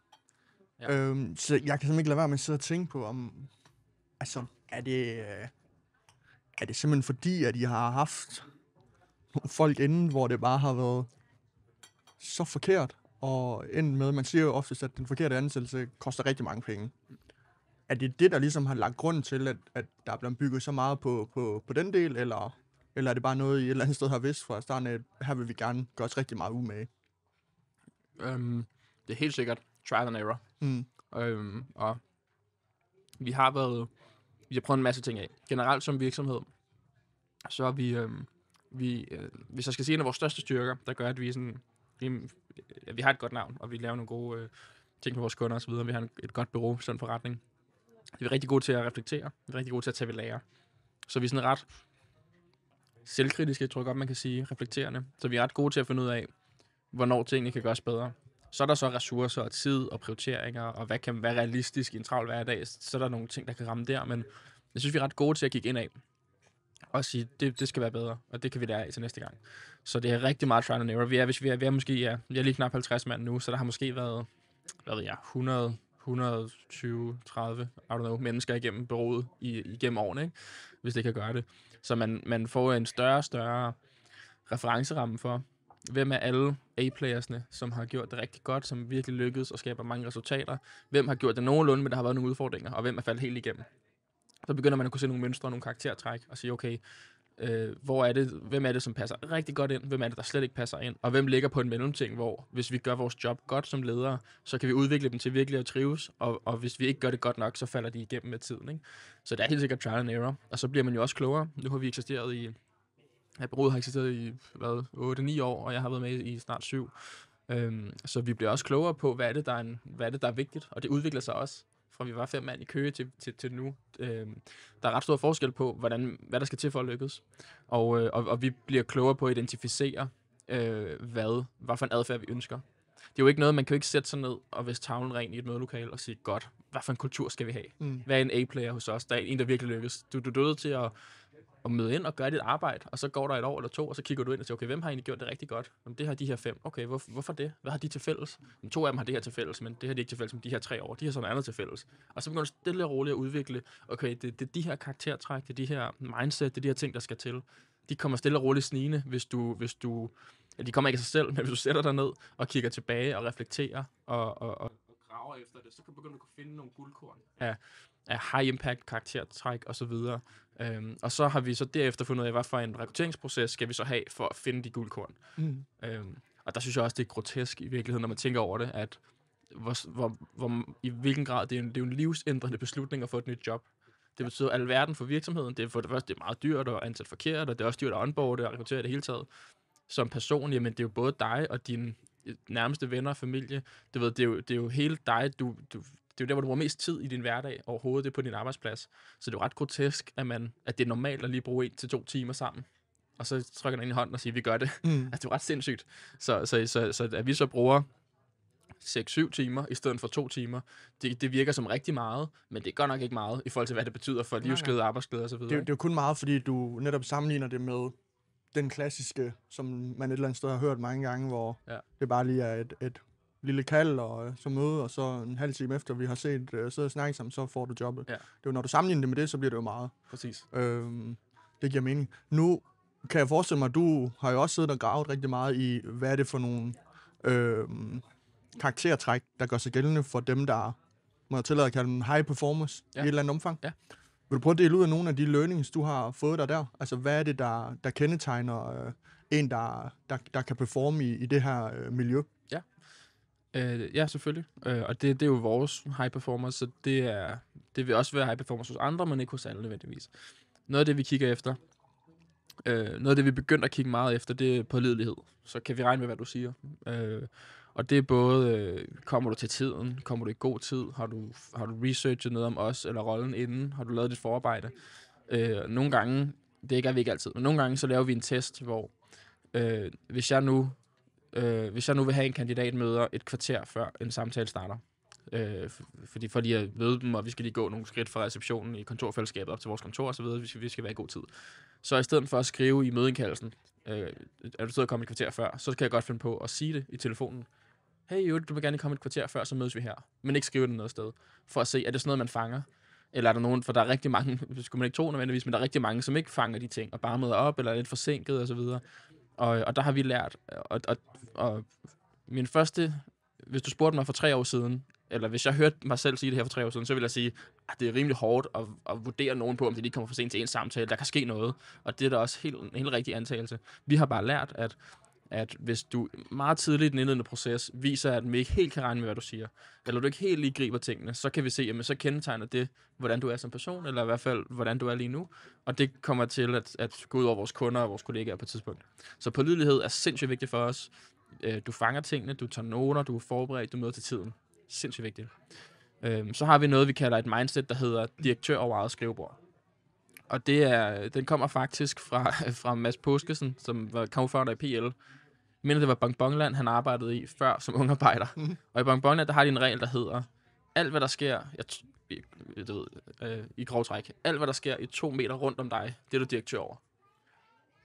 Speaker 2: Ja. Øh, så jeg kan simpelthen ikke lade være med at sidde og tænke på, om... Altså, er det... Øh, er det simpelthen fordi, at I har haft nogle folk inden, hvor det bare har været så forkert, og end med, man siger jo oftest, at den forkerte ansættelse koster rigtig mange penge. Er det det, der ligesom har lagt grund til, at, at der er blevet bygget så meget på, på, på den del, eller, eller er det bare noget, I et eller andet sted har vidst fra starten af, at her vil vi gerne gøre os rigtig meget umage?
Speaker 1: Øhm, det er helt sikkert trial and error. Mm. Øhm, og vi har været vi har prøvet en masse ting af. Generelt som virksomhed, så er vi, øh, vi øh, hvis jeg skal sige en af vores største styrker, der gør, at vi, sådan, vi, vi har et godt navn, og vi laver nogle gode øh, ting for vores kunder osv., vi har en, et godt bureau, sådan en forretning. Vi er rigtig gode til at reflektere, vi er rigtig gode til at tage ved lære. Så vi er sådan ret selvkritiske, tror jeg godt, man kan sige, reflekterende. Så vi er ret gode til at finde ud af, hvornår tingene kan gøres bedre. Så er der så ressourcer og tid og prioriteringer, og hvad kan være realistisk i en travl hverdag. Så er der nogle ting, der kan ramme der, men jeg synes, vi er ret gode til at kigge ind af og sige, det, det skal være bedre, og det kan vi lære af til næste gang. Så det er rigtig meget trial and error. Vi er, hvis vi er, vi er måske, ja, jeg er lige knap 50 mand nu, så der har måske været, hvad ved jeg, 100, 120, 30, I don't know, mennesker igennem bureauet i, igennem årene, ikke? hvis det kan gøre det. Så man, man får en større og større referenceramme for, Hvem er alle A-playersne, som har gjort det rigtig godt, som virkelig lykkedes og skaber mange resultater? Hvem har gjort det nogenlunde, men der har været nogle udfordringer? Og hvem er faldet helt igennem? Så begynder man at kunne se nogle mønstre og nogle karaktertræk og sige, okay, øh, hvor er det, hvem er det, som passer rigtig godt ind, hvem er det, der slet ikke passer ind, og hvem ligger på en mellemting, hvor hvis vi gør vores job godt som ledere, så kan vi udvikle dem til virkelig at trives, og, og hvis vi ikke gør det godt nok, så falder de igennem med tiden. Ikke? Så det er helt sikkert trial and error, og så bliver man jo også klogere. Nu har vi eksisteret i at bureauet har eksisteret i hvad, 8-9 år, og jeg har været med i snart 7. Øhm, så vi bliver også klogere på, hvad er, det, der er en, hvad er det, der er vigtigt, og det udvikler sig også fra vi var fem mand i Køge til, til, til nu. Øhm, der er ret stor forskel på, hvordan, hvad der skal til for at lykkes. Og, øh, og, og vi bliver klogere på at identificere, øh, hvad, hvad for en adfærd vi ønsker. Det er jo ikke noget, man kan jo ikke sætte sig ned og vise tavlen ren i et mødelokale og sige, godt, hvad for en kultur skal vi have? Mm. Hvad er en A-player hos os? Der er en, der virkelig lykkes. Du, du er nødt til at og møde ind og gøre dit arbejde, og så går der et år eller to, og så kigger du ind og siger, okay, hvem har egentlig gjort det rigtig godt? Jamen, det har de her fem. Okay, hvor, hvorfor det? Hvad har de til fælles? Jamen, to af dem har det her til fælles, men det har de ikke til fælles med de her tre år. De har sådan andet til fælles. Og så begynder du stille og roligt at udvikle, okay, det, det er de her karaktertræk, det er de her mindset, det er de her ting, der skal til. De kommer stille og roligt snigende, hvis du, hvis du ja, de kommer ikke af sig selv, men hvis du sætter dig ned og kigger tilbage og reflekterer og, og, og graver efter det, så kan du begynde at kunne finde nogle guldkorn. Ja, af high impact karaktertræk osv. Og, øhm, og så har vi så derefter fundet ud af, hvad for en rekrutteringsproces skal vi så have for at finde de guldkorn. Mm. Øhm, og der synes jeg også, det er grotesk i virkeligheden, når man tænker over det, at hvor, hvor, hvor, i hvilken grad det er, en, det er en livsændrende beslutning at få et nyt job. Det betyder alverden for virksomheden. Det er for det første det er meget dyrt at ansætte forkert, og det er også dyrt at onboarde og rekruttere det hele taget. Som person, jamen det er jo både dig og din nærmeste venner og familie. Du ved, det er jo, det er jo hele dig, du, du, det er jo der, hvor du bruger mest tid i din hverdag overhovedet, det er på din arbejdsplads. Så det er jo ret grotesk, at, man, at det er normalt at lige bruge en til to timer sammen. Og så trykker den ind i hånden og siger, vi gør det. Mm. Altså, det er jo ret sindssygt. Så, så, så, så at vi så bruger 6-7 timer i stedet for 2 timer. Det, det virker som rigtig meget, men det er godt nok ikke meget i forhold til, hvad det betyder for livsglæde, arbejdsglæde osv. Det, det er jo kun
Speaker 2: meget, fordi du netop sammenligner det med den klassiske, som man et eller andet sted har hørt mange gange, hvor ja. det bare lige er et, et lille kald og øh, så møde, og så en halv time efter, vi har set øh, siddet og snakket sammen, så får du jobbet. Ja. Det er jo, når du sammenligner det med det, så bliver det jo meget. Præcis. Øhm, det giver mening. Nu kan jeg forestille mig, at du har jo også siddet og gravet rigtig meget i, hvad er det for nogle øhm, karaktertræk, der gør sig gældende for dem, der må jeg tillade at kalde dem high performance ja. i et eller andet omfang. Ja. Vil du prøve at dele ud af nogle af de learnings, du har fået dig der? Altså, hvad er det, der, der kendetegner øh, en, der, der, der kan performe i, i det her øh,
Speaker 1: miljø? Øh, ja, selvfølgelig. Øh, og det, det er jo vores high performance, så det, er, det vil også være high performance hos andre, men ikke hos alle nødvendigvis. Noget af det, vi kigger efter, øh, noget af det, vi begynder at kigge meget efter, det er pålidelighed. Så kan vi regne med, hvad du siger. Øh, og det er både, øh, kommer du til tiden? Kommer du i god tid? Har du, har du researchet noget om os eller rollen inden? Har du lavet dit forarbejde? Øh, nogle gange, det gør vi ikke altid, men nogle gange så laver vi en test, hvor øh, hvis jeg nu øh, hvis jeg nu vil have en kandidat møder et kvarter før en samtale starter, øh, fordi for lige at møde dem, og vi skal lige gå nogle skridt fra receptionen i kontorfællesskabet op til vores kontor osv., vi skal, vi skal være i god tid. Så i stedet for at skrive i mødeindkaldelsen, øh, er du siddet og komme et kvarter før, så kan jeg godt finde på at sige det i telefonen. Hey, jo, du vil gerne komme et kvarter før, så mødes vi her. Men ikke skrive det noget sted, for at se, er det sådan noget, man fanger? Eller er der nogen, for der er rigtig mange, skulle man ikke tro nødvendigvis, men der er rigtig mange, som ikke fanger de ting, og bare møder op, eller er lidt forsinket osv. Og, og der har vi lært, og, og, og min første, hvis du spurgte mig for tre år siden, eller hvis jeg hørte mig selv sige det her for tre år siden, så ville jeg sige, at ah, det er rimelig hårdt at, at vurdere nogen på, om de lige kommer for sent til en samtale. Der kan ske noget, og det er da også helt, en helt rigtig antagelse. Vi har bare lært, at at hvis du meget tidligt i den indledende proces viser, at vi ikke helt kan regne med, hvad du siger, eller du ikke helt lige griber tingene, så kan vi se, at så kendetegner det, hvordan du er som person, eller i hvert fald, hvordan du er lige nu. Og det kommer til at, at gå ud over vores kunder og vores kollegaer på et tidspunkt. Så pålidelighed er sindssygt vigtigt for os. Øh, du fanger tingene, du tager noter, du er forberedt, du møder til tiden. Sindssygt vigtigt. Øhm, så har vi noget, vi kalder et mindset, der hedder direktør over eget skrivebord og det er, den kommer faktisk fra, fra Mads Påskesen, som var kamuflager i PL. Jeg mener, det var Bongbongland, han arbejdede i før som ungarbejder. Mm. Og i Bongbongland, der har de en regel, der hedder, alt hvad der sker, jeg, jeg, ved, øh, i grov træk, alt hvad der sker i to meter rundt om dig, det er du direktør over.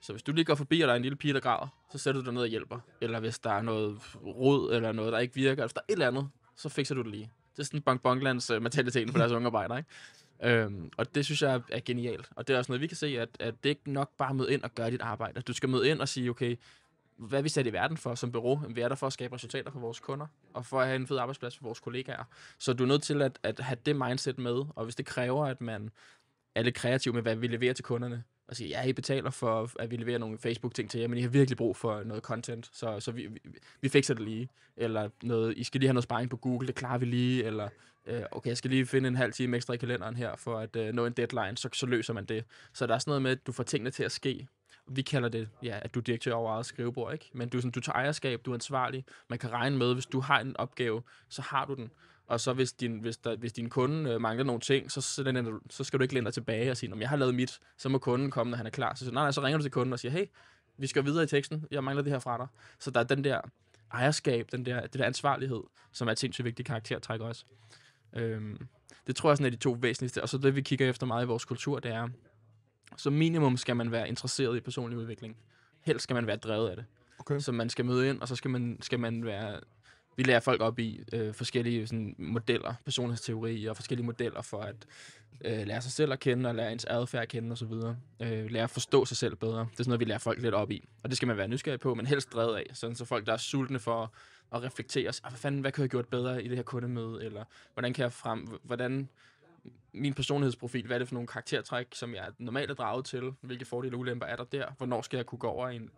Speaker 1: Så hvis du lige går forbi, og der er en lille pige, der græder, så sætter du dig ned og hjælper. Eller hvis der er noget rod, eller noget, der ikke virker, eller hvis der er et eller andet, så fikser du det lige. Det er sådan bongbonglands øh, mentaliteten for deres unge arbejdere, ikke? Øhm, og det synes jeg er, genialt. Og det er også noget, vi kan se, at, at det er ikke nok bare at møde ind og gøre dit arbejde. Altså, du skal møde ind og sige, okay, hvad er vi sat i verden for som bureau? Vi er der for at skabe resultater for vores kunder, og for at have en fed arbejdsplads for vores kollegaer. Så du er nødt til at, at have det mindset med, og hvis det kræver, at man er lidt kreativ med, hvad vi leverer til kunderne, og sige, ja, I betaler for, at vi leverer nogle Facebook-ting til jer, men I har virkelig brug for noget content, så, så vi, vi, vi fikser det lige. Eller noget, I skal lige have noget sparring på Google, det klarer vi lige. Eller øh, okay, jeg skal lige finde en halv time ekstra i kalenderen her, for at øh, nå en deadline, så, så løser man det. Så der er sådan noget med, at du får tingene til at ske. Vi kalder det, ja, at du er direktør over eget skrivebord, ikke? Men du, sådan, du tager ejerskab, du er ansvarlig. Man kan regne med, hvis du har en opgave, så har du den. Og så hvis din, hvis der, hvis din kunde øh, mangler nogle ting, så, så, så skal du ikke længe dig tilbage og sige, om jeg har lavet mit, så må kunden komme, når han er klar. Så, nej, nej, så ringer du til kunden og siger, hey, vi skal videre i teksten, jeg mangler det her fra dig. Så der er den der ejerskab, den der, det der ansvarlighed, som er et sindssygt vigtigt karaktertræk også. Øhm, det tror jeg sådan er de to væsentligste. Og så det, vi kigger efter meget i vores kultur, det er, som minimum skal man være interesseret i personlig udvikling. Helst skal man være drevet af det. Okay. Så man skal møde ind, og så skal man, skal man være... Vi lærer folk op i øh, forskellige sådan, modeller, personlighedsteori og forskellige modeller for at øh, lære sig selv at kende, og lære ens adfærd at kende osv. Øh, lære at forstå sig selv bedre. Det er sådan noget, vi lærer folk lidt op i. Og det skal man være nysgerrig på, men helst drevet af. Sådan, så folk, der er sultne for og reflektere, os. Ah, hvad fanden, hvad kan jeg gjort bedre i det her kundemøde, eller hvordan kan jeg frem, hvordan min personlighedsprofil, hvad er det for nogle karaktertræk, som jeg normalt er draget til, hvilke fordele og ulemper er der der, hvornår skal jeg kunne gå over i en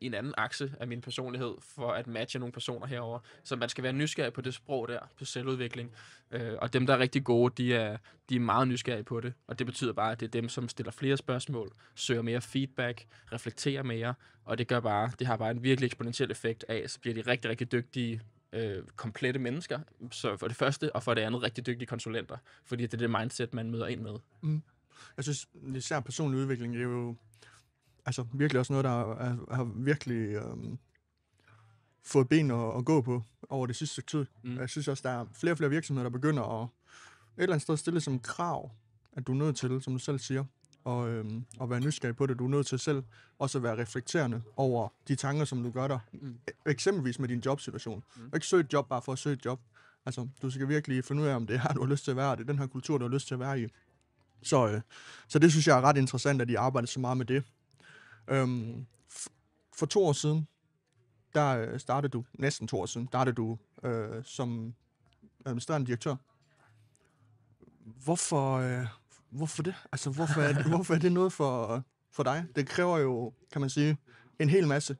Speaker 1: i en anden akse af min personlighed, for at matche nogle personer herover. Så man skal være nysgerrig på det sprog der, på selvudvikling. Øh, og dem, der er rigtig gode, de er, de er meget nysgerrige på det. Og det betyder bare, at det er dem, som stiller flere spørgsmål, søger mere feedback, reflekterer mere. Og det gør bare, det har bare en virkelig eksponentiel effekt af, så bliver de rigtig, rigtig dygtige øh, komplette mennesker, så for det første, og for det andet rigtig dygtige konsulenter, fordi det er det mindset, man møder ind med.
Speaker 2: Mm. Jeg synes, især personlig udvikling, det er jo altså virkelig også noget, der er, har virkelig øhm, fået ben at, at gå på over det sidste tid. Mm. Jeg synes også, der er flere og flere virksomheder, der begynder at et eller andet sted stille som krav, at du er nødt til, som du selv siger, og, øhm, at være nysgerrig på det. Du er nødt til selv også at være reflekterende over de tanker, som du gør dig. Mm. E-, eksempelvis med din jobsituation. Mm. Ikke søg et job bare for at søge et job. Altså, du skal virkelig finde ud af, om det er her, du har lyst til at være, og det er den her kultur, du har lyst til at være i. Så, øh, så det synes jeg er ret interessant, at de arbejder så meget med det. Øhm, for to år siden, der øh, startede du, næsten to år siden, startede du øh, som administrerende direktør. Hvorfor, øh, hvorfor det? Altså, hvorfor er det, hvorfor er det noget for, for dig? Det kræver jo, kan man sige, en hel masse.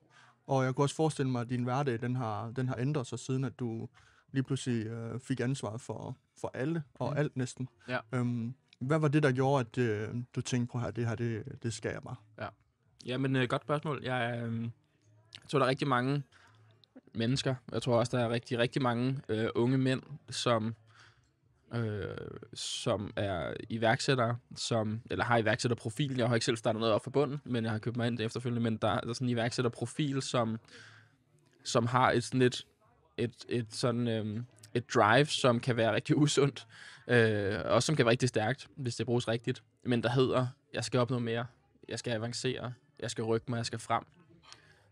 Speaker 2: Og jeg kunne også forestille mig, at din hverdag, den har, den har ændret sig siden, at du lige pludselig øh, fik ansvaret for, for alle og mm. alt næsten. Ja. Øhm, hvad var det, der gjorde, at øh, du tænkte på her, det her, det, det skal jeg bare?
Speaker 1: Ja. Ja, men øh, godt spørgsmål. Jeg, øh, jeg tror, der er rigtig mange mennesker, jeg tror også, der er rigtig, rigtig mange øh, unge mænd, som, øh, som er iværksættere, som, eller har iværksætterprofil. Jeg har ikke selv startet noget op for bunden, men jeg har købt mig ind efterfølgende, men der, der er sådan en iværksætterprofil, som, som har et sådan et, et, et sådan... Øh, et drive, som kan være rigtig usundt, øh, og som kan være rigtig stærkt, hvis det bruges rigtigt, men der hedder, jeg skal opnå mere, jeg skal avancere, jeg skal rykke mig, jeg skal frem.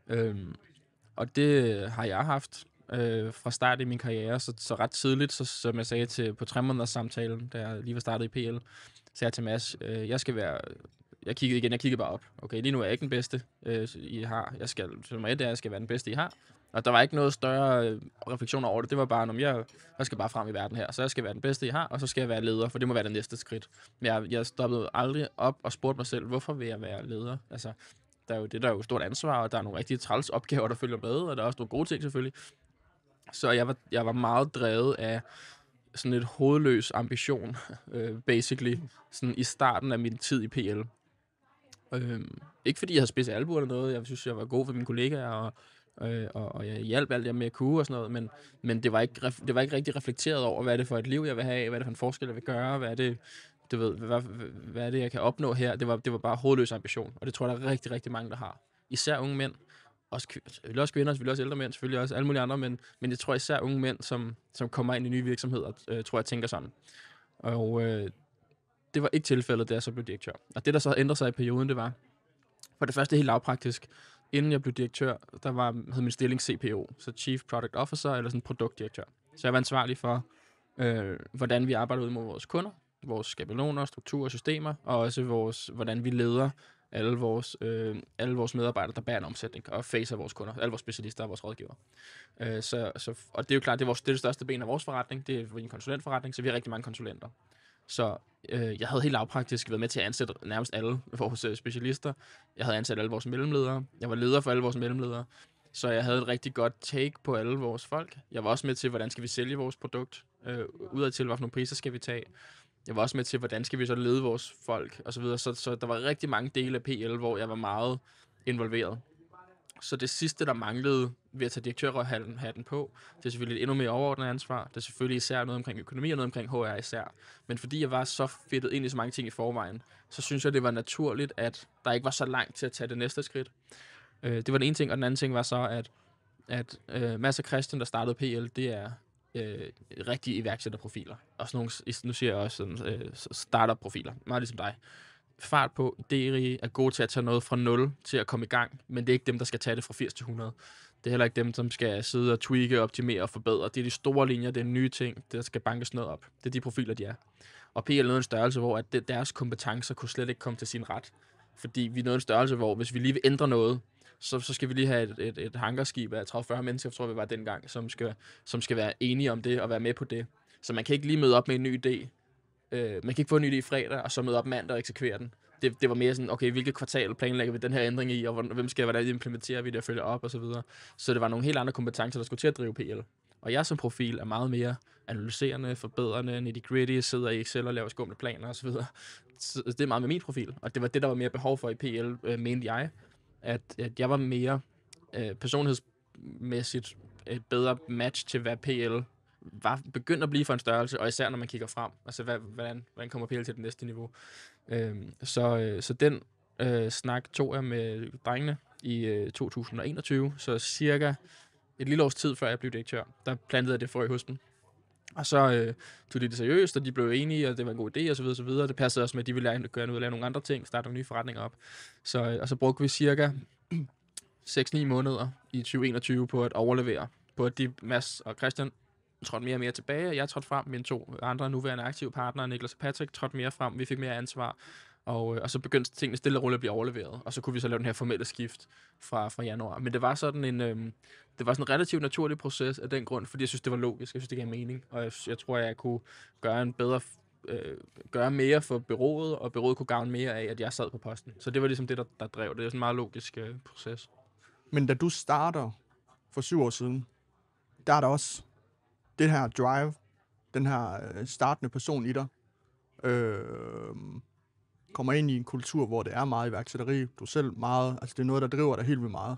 Speaker 1: Øhm, og det har jeg haft øh, fra start i min karriere, så, så ret tidligt, så, som jeg sagde til, på tre måneders samtalen, da jeg lige var startet i PL, sagde jeg til Mads, øh, jeg skal være, jeg kiggede igen, jeg kiggede bare op. Okay, lige nu er jeg ikke den bedste, øh, I har. Jeg skal, som er, jeg skal være den bedste, I har. Og der var ikke noget større øh, refleksion over det. Det var bare, om jeg, jeg skal bare frem i verden her. Så jeg skal være den bedste, jeg har, og så skal jeg være leder, for det må være det næste skridt. Men jeg, jeg stoppede aldrig op og spurgte mig selv, hvorfor vil jeg være leder? Altså, der er jo det, der er jo stort ansvar, og der er nogle rigtige træls opgaver, der følger med, og der er også nogle gode ting selvfølgelig. Så jeg var, jeg var meget drevet af sådan et hovedløs ambition, øh, basically, sådan i starten af min tid i PL. Øhm, ikke fordi jeg havde spidset albuer eller noget, jeg synes, jeg var god for mine kollegaer, og øh, og, og jeg hjalp alt det med at kunne og sådan noget, men, men det, var ikke, det var ikke rigtig reflekteret over, hvad er det for et liv, jeg vil have, hvad er det for en forskel, jeg vil gøre, hvad er det, du ved, hvad, hvad er det, jeg kan opnå her? Det var, det var bare hovedløs ambition, og det tror jeg, der er rigtig, rigtig mange, der har. Især unge mænd, også, selvfølgelig også kvinder, selvfølgelig også ældre mænd, selvfølgelig også alle mulige andre, men, men jeg tror især unge mænd, som, som kommer ind i nye virksomheder, øh, tror jeg tænker sådan. Og øh, det var ikke tilfældet, da jeg så blev direktør. Og det, der så ændrede sig i perioden, det var, for det første helt lavpraktisk, inden jeg blev direktør, der var, hed min stilling CPO, så Chief Product Officer, eller sådan produktdirektør. Så jeg var ansvarlig for, øh, hvordan vi arbejder ud mod vores kunder, vores skabeloner, strukturer og systemer, og også vores, hvordan vi leder alle vores, øh, alle vores medarbejdere, der bærer en omsætning, og facer vores kunder, alle vores specialister og vores rådgivere. Øh, så, så, og det er jo klart, det er, vores, det, er det største ben af vores forretning, det er en konsulentforretning, så vi har rigtig mange konsulenter. Så øh, jeg havde helt lavpraktisk været med til at ansætte nærmest alle vores øh, specialister. Jeg havde ansat alle vores mellemledere. Jeg var leder for alle vores mellemledere. Så jeg havde et rigtig godt take på alle vores folk. Jeg var også med til, hvordan skal vi sælge vores produkt? Øh, udad til, hvilke priser skal vi tage? Jeg var også med til, hvordan skal vi så lede vores folk? Og så videre. Så, så der var rigtig mange dele af PL, hvor jeg var meget involveret. Så det sidste, der manglede ved at tage hatten på, det er selvfølgelig et endnu mere overordnet ansvar. Det er selvfølgelig især noget omkring økonomi og noget omkring HR især. Men fordi jeg var så fedtet ind i så mange ting i forvejen, så synes jeg, det var naturligt, at der ikke var så langt til at tage det næste skridt. Øh, det var den ene ting, og den anden ting var så, at, at øh, Mads og Christian, der startede PL, det er øh, rigtige iværksætterprofiler. Og sådan nogle, nu siger jeg også sådan, øh, startup-profiler, meget ligesom dig fart på. Deri er gode til at tage noget fra 0 til at komme i gang, men det er ikke dem, der skal tage det fra 80 til 100. Det er heller ikke dem, som skal sidde og tweake, optimere og forbedre. Det er de store linjer, det er nye ting, der skal bankes noget op. Det er de profiler, de er. Og PL er noget en størrelse, hvor at deres kompetencer kunne slet ikke komme til sin ret. Fordi vi er noget en størrelse, hvor hvis vi lige vil ændre noget, så, så skal vi lige have et, et, et hangarskib af 30-40 mennesker, tror jeg, var dengang, som skal, som skal være enige om det og være med på det. Så man kan ikke lige møde op med en ny idé, øh, man kan ikke få en ny idé fredag, og så møde op mandag og eksekvere den. Det, det var mere sådan, okay, hvilket kvartal planlægger vi den her ændring i, og hvem skal, hvordan implementerer vi det og følger op og så videre. Så det var nogle helt andre kompetencer, der skulle til at drive PL. Og jeg som profil er meget mere analyserende, forbedrende, nitty gritty, sidder i Excel og laver skumle planer osv. Så det er meget med min profil, og det var det, der var mere behov for i PL, øh, mente jeg. At, at jeg var mere øh, personlighedsmæssigt et øh, bedre match til, hvad PL var begyndt at blive for en størrelse, og især når man kigger frem. Altså, hvad, hvordan, hvordan kommer PL til det næste niveau? Øhm, så, øh, så den øh, snak tog jeg med drengene i øh, 2021, så cirka et lille års tid før jeg blev direktør, der plantede jeg det frø hos dem. Og så øh, tog de det seriøst, og de blev enige, og det var en god idé, og så videre, og så videre. Det passede også med, at de ville lære, gøre noget, lave nogle andre ting, starte nogle nye forretninger op. Så, øh, og så brugte vi cirka 6-9 måneder i 2021 på at overlevere, på at de, Mads og Christian, trådte mere og mere tilbage, og jeg trådte frem. Mine to andre nuværende aktive partnere, Niklas og Patrick, trådte mere frem. Vi fik mere ansvar. Og, øh, og så begyndte tingene stille og roligt at blive overleveret, og så kunne vi så lave den her formelle skift fra, fra januar. Men det var sådan en øh, det var sådan en relativt naturlig proces af den grund, fordi jeg synes, det var logisk, jeg synes, det gav mening, og jeg, jeg tror, jeg kunne gøre en bedre øh, gøre mere for byrådet, og byrådet kunne gavne mere af, at jeg sad på posten. Så det var ligesom det, der, der drev det. Det er sådan en meget logisk øh, proces.
Speaker 2: Men da du starter for syv år siden, der er der også det her drive, den her øh, startende person i dig, øh, kommer ind i en kultur, hvor det er meget iværksætteri. Du selv meget, altså det er noget, der driver dig helt vildt meget.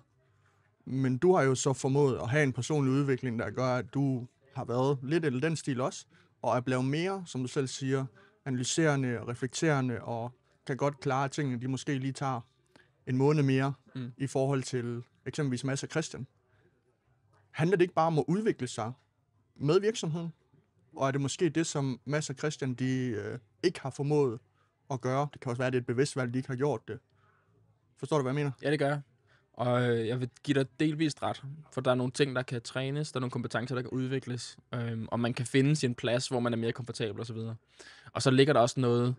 Speaker 2: Men du har jo så formået at have en personlig udvikling, der gør, at du har været lidt eller den stil også, og er blevet mere, som du selv siger, analyserende og reflekterende, og kan godt klare tingene, de måske lige tager en måned mere mm. i forhold til eksempelvis Mads og Christian. Handler det ikke bare om at udvikle sig med virksomheden, og er det måske det, som Mads og Christian de,
Speaker 1: øh, ikke har formået at gøre? Det kan også være, at det er et bevidst valg, de ikke har gjort det. Forstår du, hvad jeg mener? Ja, det gør jeg. Og øh, jeg vil give dig delvist ret, for der er nogle ting, der kan trænes, der er nogle kompetencer, der kan udvikles, øhm, og man kan finde sin plads, hvor man er mere komfortabel osv. Og så ligger der også noget,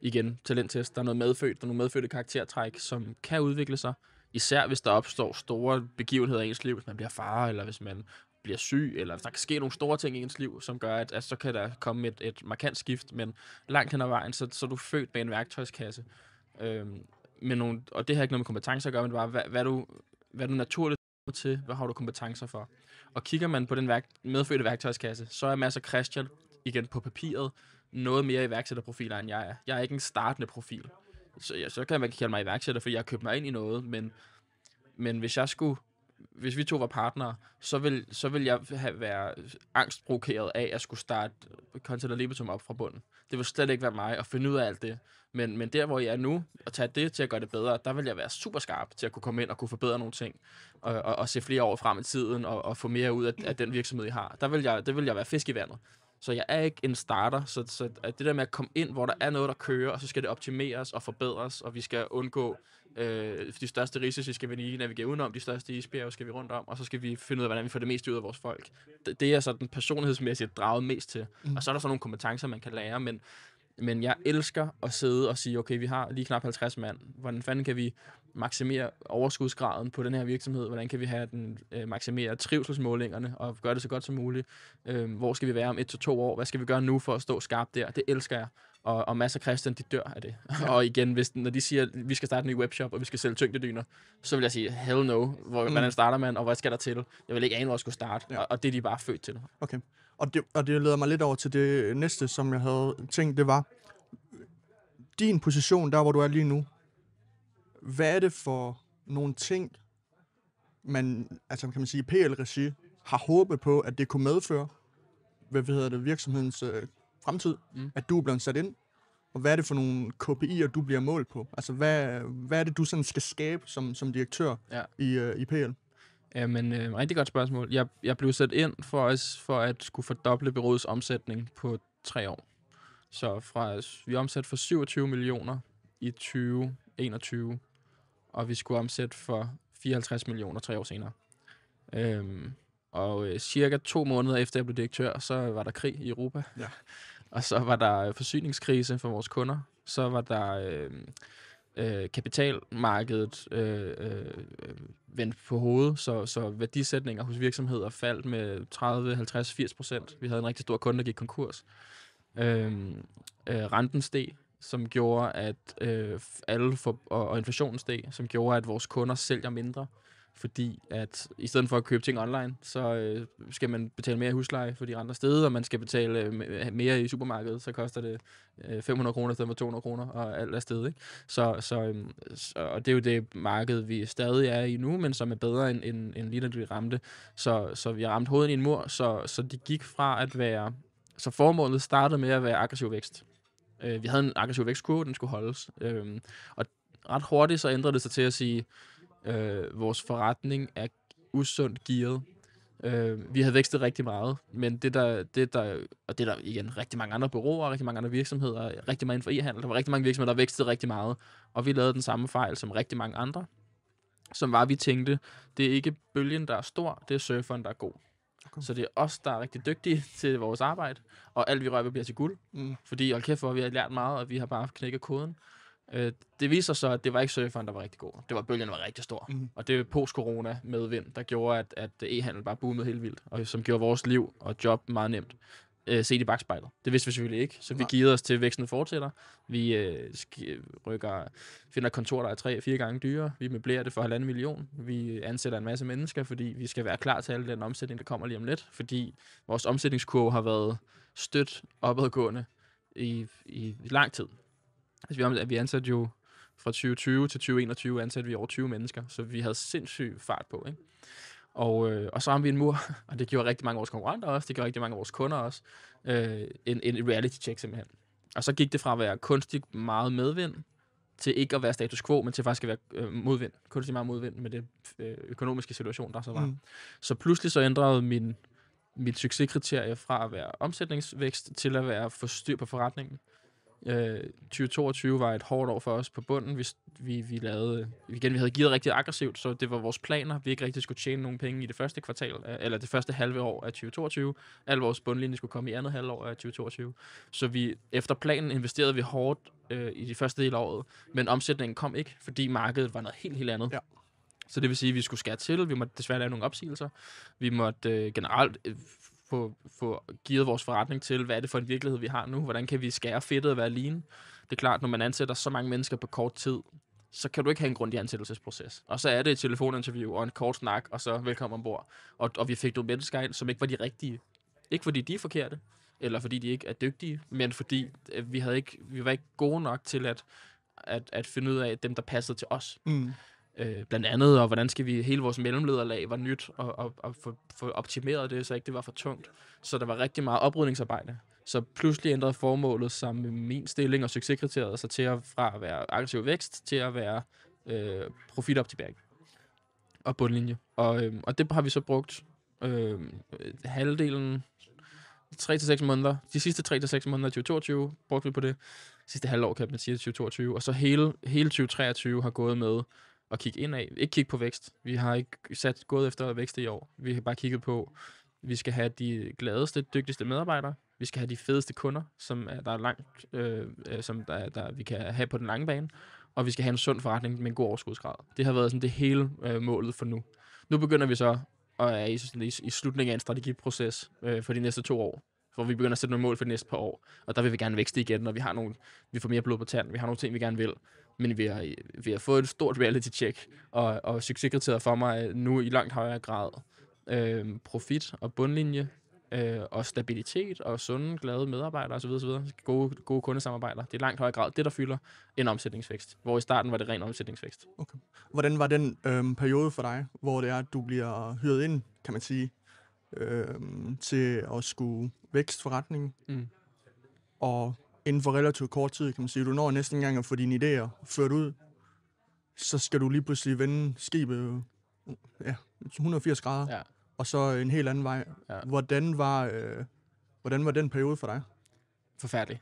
Speaker 1: igen, talenttest, der er noget medfødt, der er nogle medfødte karaktertræk, som kan udvikle sig, især hvis der opstår store begivenheder i ens liv, hvis man bliver far, eller hvis man bliver syg, eller der kan ske nogle store ting i ens liv, som gør, at, at så kan der komme et, et markant skift, men langt hen ad vejen, så, så er du født med en værktøjskasse. Øhm, med nogle, og det har ikke noget med kompetencer at gøre, men bare, hvad, hvad, du, hvad du naturligt til, hvad har du kompetencer for. Og kigger man på den værk, medfødte værktøjskasse, så er masser Christian igen på papiret noget mere iværksætterprofiler, end jeg er. Jeg er ikke en startende profil. Så, ja, så kan man kalde mig iværksætter, fordi jeg købt mig ind i noget, men, men hvis jeg skulle hvis vi to var partnere, så vil, så vil jeg have være angstprovokeret af at skulle starte Content Libitum op fra bunden. Det vil slet ikke være mig at finde ud af alt det. Men, men der, hvor jeg er nu, og tage det til at gøre det bedre, der vil jeg være super skarp til at kunne komme ind og kunne forbedre nogle ting, og, og, og se flere år frem i tiden, og, og få mere ud af, af den virksomhed, I har. Der vil jeg, det vil jeg være fisk i vandet. Så jeg er ikke en starter, så, så øh, det der med at komme ind, hvor der er noget, der kører, og så skal det optimeres og forbedres, og vi skal undgå øh, de største risici, skal vi lige navigere udenom, de største isbjerge skal vi rundt om, og så skal vi finde ud af, hvordan vi får det meste ud af vores folk. Det, det er så den personlighedsmæssigt draget mest til. Mm. Og så er der så nogle kompetencer, man kan lære, men men jeg elsker at sidde og sige, okay, vi har lige knap 50 mand. Hvordan fanden kan vi maksimere overskudsgraden på den her virksomhed? Hvordan kan vi have den øh, maksimere trivselsmålingerne og gøre det så godt som muligt? Øh, hvor skal vi være om et til to år? Hvad skal vi gøre nu for at stå skarpt der? Det elsker jeg. Og, og masser af Christian, de dør af det. Ja. og igen, hvis, når de siger, at vi skal starte en ny webshop, og vi skal sælge tyngdedyner, så vil jeg sige, hell no. Hvor, mm. Hvordan starter man, og hvad skal der til? Jeg vil ikke ane, hvor jeg skulle starte. Ja. Og, og det er de bare født til.
Speaker 2: Okay. Og det, og det leder mig lidt over til det næste, som jeg havde tænkt, det var, din position, der hvor du er lige nu, hvad er det for nogle ting, man, altså kan man sige, PL-regi har håbet på, at det kunne medføre, hvad hedder det, virksomhedens øh, fremtid, mm. at du er blevet sat ind? Og hvad er det for nogle KPI'er, du bliver målt på? Altså, hvad, hvad er det, du sådan skal skabe
Speaker 1: som, som direktør ja. i, øh, i PL? Jamen, øh, rigtig godt spørgsmål. Jeg, jeg blev sat ind for, os, for at skulle fordoble byrådets omsætning på tre år. Så fra, vi omsatte for 27 millioner i 2021 og vi skulle omsætte for 54 millioner tre år senere. Øhm, og øh, cirka to måneder efter jeg blev direktør, så var der krig i Europa. Ja. og så var der øh, forsyningskrise for vores kunder. Så var der øh, øh, kapitalmarkedet øh, øh, vendt på hovedet, så, så værdisætninger hos virksomheder faldt med 30, 50, 80 procent. Vi havde en rigtig stor kunde, der gik konkurs. Øh, øh, renten steg, som gjorde, at øh, alle for, og, og inflationen steg, som gjorde, at vores kunder sælger mindre. Fordi at i stedet for at købe ting online, så øh, skal man betale mere i husleje, for de andre steder, og man skal betale øh, mere i supermarkedet, så koster det øh, 500 kroner i stedet for 200 kroner, og alt er stedet. Ikke? Så, så, øh, så, og det er jo det marked, vi stadig er i nu, men som er bedre end, end, end lige når vi ramte. Så, så vi har ramt hovedet i en mur, så, så de gik fra at være... Så formålet startede med at være aggressiv vækst Øh, vi havde en aggressiv vækstkurve, den skulle holdes. Øh, og ret hurtigt så ændrede det sig til at sige, øh, vores forretning er usundt gearet. Øh, vi havde vækstet rigtig meget, men det der, det der, og det der igen, rigtig mange andre bureauer, rigtig mange andre virksomheder, rigtig meget inden for e-handel, der var rigtig mange virksomheder, der vækstede rigtig meget, og vi lavede den samme fejl som rigtig mange andre, som var, at vi tænkte, det er ikke bølgen, der er stor, det er surferen, der er god. Så det er os, der er rigtig dygtige til vores arbejde, og alt vi rører bliver til guld. Mm. Fordi hold kæft, hvor vi har lært meget, og vi har bare knækket koden. Øh, det viser sig, at det var ikke surferen, der var rigtig god. Det var, bølgen var rigtig stor. Mm. Og det er post-corona vind, der gjorde, at, at e-handel bare boomede helt vildt, og som gjorde vores liv og job meget nemt øh, set i bagspejlet. Det vidste vi selvfølgelig ikke, så vi gider os til, at væksten fortsætter. Vi øh, rykker, finder kontor, der er tre, fire gange dyrere. Vi møblerer det for halvanden million. Vi ansætter en masse mennesker, fordi vi skal være klar til al den omsætning, der kommer lige om lidt. Fordi vores omsætningskurve har været stødt opadgående i, i lang tid. Altså, vi, vi ansatte jo fra 2020 til 2021 ansatte vi over 20 mennesker, så vi havde sindssyg fart på. Ikke? Og, øh, og så har vi en mur, og det gjorde rigtig mange af vores konkurrenter også, det gjorde rigtig mange af vores kunder også. Øh, en, en reality check simpelthen. Og så gik det fra at være kunstigt meget medvind, til ikke at være status quo, men til faktisk at være øh, modvind. kunstigt meget modvind med det øh, økonomiske situation, der så var. Mm. Så pludselig så ændrede min, mit succeskriterie fra at være omsætningsvækst til at være forstyr på forretningen. Øh, 2022 var et hårdt år for os på bunden. Vi, vi, vi, lavede, igen, vi havde givet rigtig aggressivt, så det var vores planer. Vi ikke rigtig skulle tjene nogen penge i det første kvartal, eller det første halve år af 2022. Al vores bundlinje skulle komme i andet halvår af 2022. Så vi, efter planen investerede vi hårdt øh, i de første del af året, men omsætningen kom ikke, fordi markedet var noget helt, helt andet. Ja. Så det vil sige, at vi skulle skære til, vi måtte desværre lave nogle opsigelser, vi måtte øh, generelt øh, få, få givet vores forretning til, hvad er det for en virkelighed, vi har nu? Hvordan kan vi skære fedtet og være lean? Det er klart, når man ansætter så mange mennesker på kort tid, så kan du ikke have en grundig ansættelsesproces. Og så er det et telefoninterview og en kort snak, og så velkommen ombord. Og, og vi fik nogle mennesker ind, som ikke var de rigtige. Ikke fordi de er forkerte, eller fordi de ikke er dygtige, men fordi øh, vi, havde ikke, vi var ikke gode nok til at, at, at finde ud af dem, der passede til os. Mm øh, blandt andet, og hvordan skal vi, hele vores mellemlederlag var nyt, og, og, og få, få optimeret det, så ikke det var for tungt. Så der var rigtig meget oprydningsarbejde. Så pludselig ændrede formålet sig med min stilling og succeskriteriet sig til at fra at være aktiv vækst til at være øh, profitoptimering og bundlinje. Og, øh, og det har vi så brugt øh, halvdelen 3-6 måneder. De sidste 3-6 måneder af 2022 brugte vi på det. De sidste halvår, kan man sige, 2022. Og så hele, hele 2023 har gået med at kigge ind af. Ikke kigge på vækst. Vi har ikke sat gået efter vækst i år. Vi har bare kigget på, vi skal have de gladeste, dygtigste medarbejdere. Vi skal have de fedeste kunder, som er, der er langt, øh, øh som der, der, vi kan have på den lange bane. Og vi skal have en sund forretning med en god overskudsgrad. Det har været sådan det hele øh, målet for nu. Nu begynder vi så og er i, sådan, i, i slutningen af en strategiproces øh, for de næste to år, hvor vi begynder at sætte nogle mål for de næste par år, og der vil vi gerne vækste igen, når vi har nogle, vi får mere blod på tanden, vi har nogle ting, vi gerne vil, men vi at, øh, vi har fået et stort reality-check, og, og succeskriteriet for mig øh, nu i langt højere grad øh, profit og bundlinje, øh, og stabilitet og sunde, glade medarbejdere osv. osv. Gode, gode kundesamarbejder. Det er langt højere grad det, der fylder en omsætningsvækst, hvor i starten var det ren omsætningsvækst.
Speaker 2: Okay. Hvordan var den øh, periode for dig, hvor det er, at du bliver hyret ind, kan man sige, øh, til at skulle vækstforretningen? Mm. Og inden for relativt kort tid, kan man sige. Du når næsten engang at få dine idéer ført ud. Så skal du lige pludselig vende skibet øh, ja, 180 grader, ja. og så en helt anden vej.
Speaker 1: Ja. Hvordan, var, øh, hvordan var den periode for dig? Forfærdelig,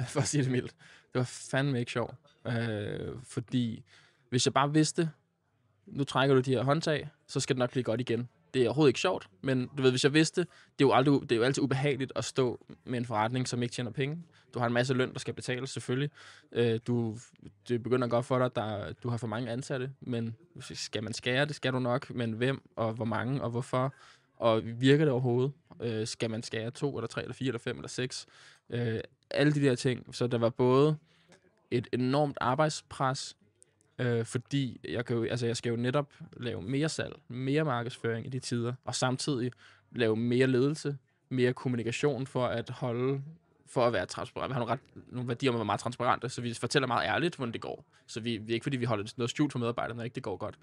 Speaker 1: for at sige det mildt. Det var fandme ikke sjovt, øh, fordi hvis jeg bare vidste, nu trækker du de her håndtag, så skal det nok blive godt igen. Det er overhovedet ikke sjovt, men du ved, hvis jeg vidste, det er jo, aldrig, det er jo altid ubehageligt at stå med en forretning, som ikke tjener penge du har en masse løn, der skal betales selvfølgelig. Øh, du, det begynder godt for dig, der, du har for mange ansatte, men skal man skære det? Skal du nok, men hvem og hvor mange og hvorfor? Og virker det overhovedet? Øh, skal man skære to eller tre eller fire eller fem eller seks? Øh, alle de der ting. Så der var både et enormt arbejdspres, øh, fordi jeg, kan jo, altså jeg skal jo netop lave mere salg, mere markedsføring i de tider, og samtidig lave mere ledelse, mere kommunikation for at holde for at være transparent. Vi har nogle, ret, nogle værdier om at være meget transparente, så vi fortæller meget ærligt, hvordan det går. Så vi, vi er ikke fordi, vi holder noget skjult for medarbejderne, når ikke det går godt.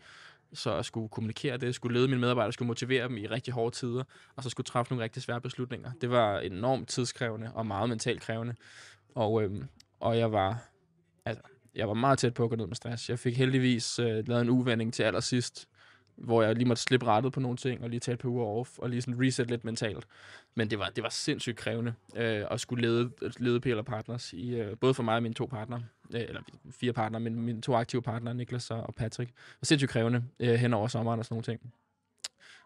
Speaker 1: Så at skulle kommunikere det, skulle lede mine medarbejdere, skulle motivere dem i rigtig hårde tider, og så skulle træffe nogle rigtig svære beslutninger. Det var enormt tidskrævende og meget mentalt krævende. Og, øhm, og jeg var altså, jeg var meget tæt på at gå ned med stress. Jeg fik heldigvis øh, lavet en uvending til allersidst, hvor jeg lige måtte slippe rettet på nogle ting, og lige tage et par uger off, og lige sådan reset lidt mentalt. Men det var, det var sindssygt krævende øh, at skulle lede, lede PL Partners, i, øh, både for mig og mine to partnere, øh, eller fire partnere, men mine to aktive partnere, Niklas og Patrick. Det var sindssygt krævende øh, hen over sommeren og sådan nogle ting.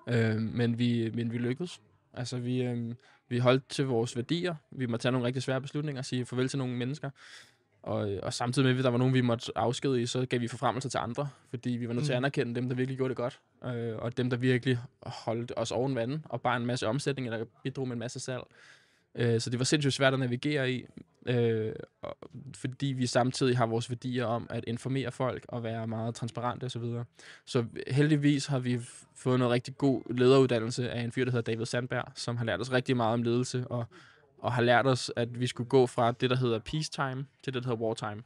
Speaker 1: Øh, men, vi, men vi lykkedes. Altså, vi, øh, vi holdt til vores værdier. Vi må tage nogle rigtig svære beslutninger og sige farvel til nogle mennesker. Og, øh, og samtidig med, at der var nogen, vi måtte afskedige, så gav vi forfremmelser til andre, fordi vi var nødt mm. til at mm. anerkende dem, der virkelig gjorde det godt, øh, og dem, der virkelig holdt os oven vandet, og bare en masse omsætning, eller bidrog med en masse salg. Øh, så det var sindssygt svært at navigere i, øh, og, fordi vi samtidig har vores værdier om at informere folk og være meget transparente osv. Så, videre. så heldigvis har vi fået noget rigtig god lederuddannelse af en fyr, der hedder David Sandberg, som har lært os rigtig meget om ledelse og og har lært os, at vi skulle gå fra det, der hedder peacetime, til det, der hedder wartime.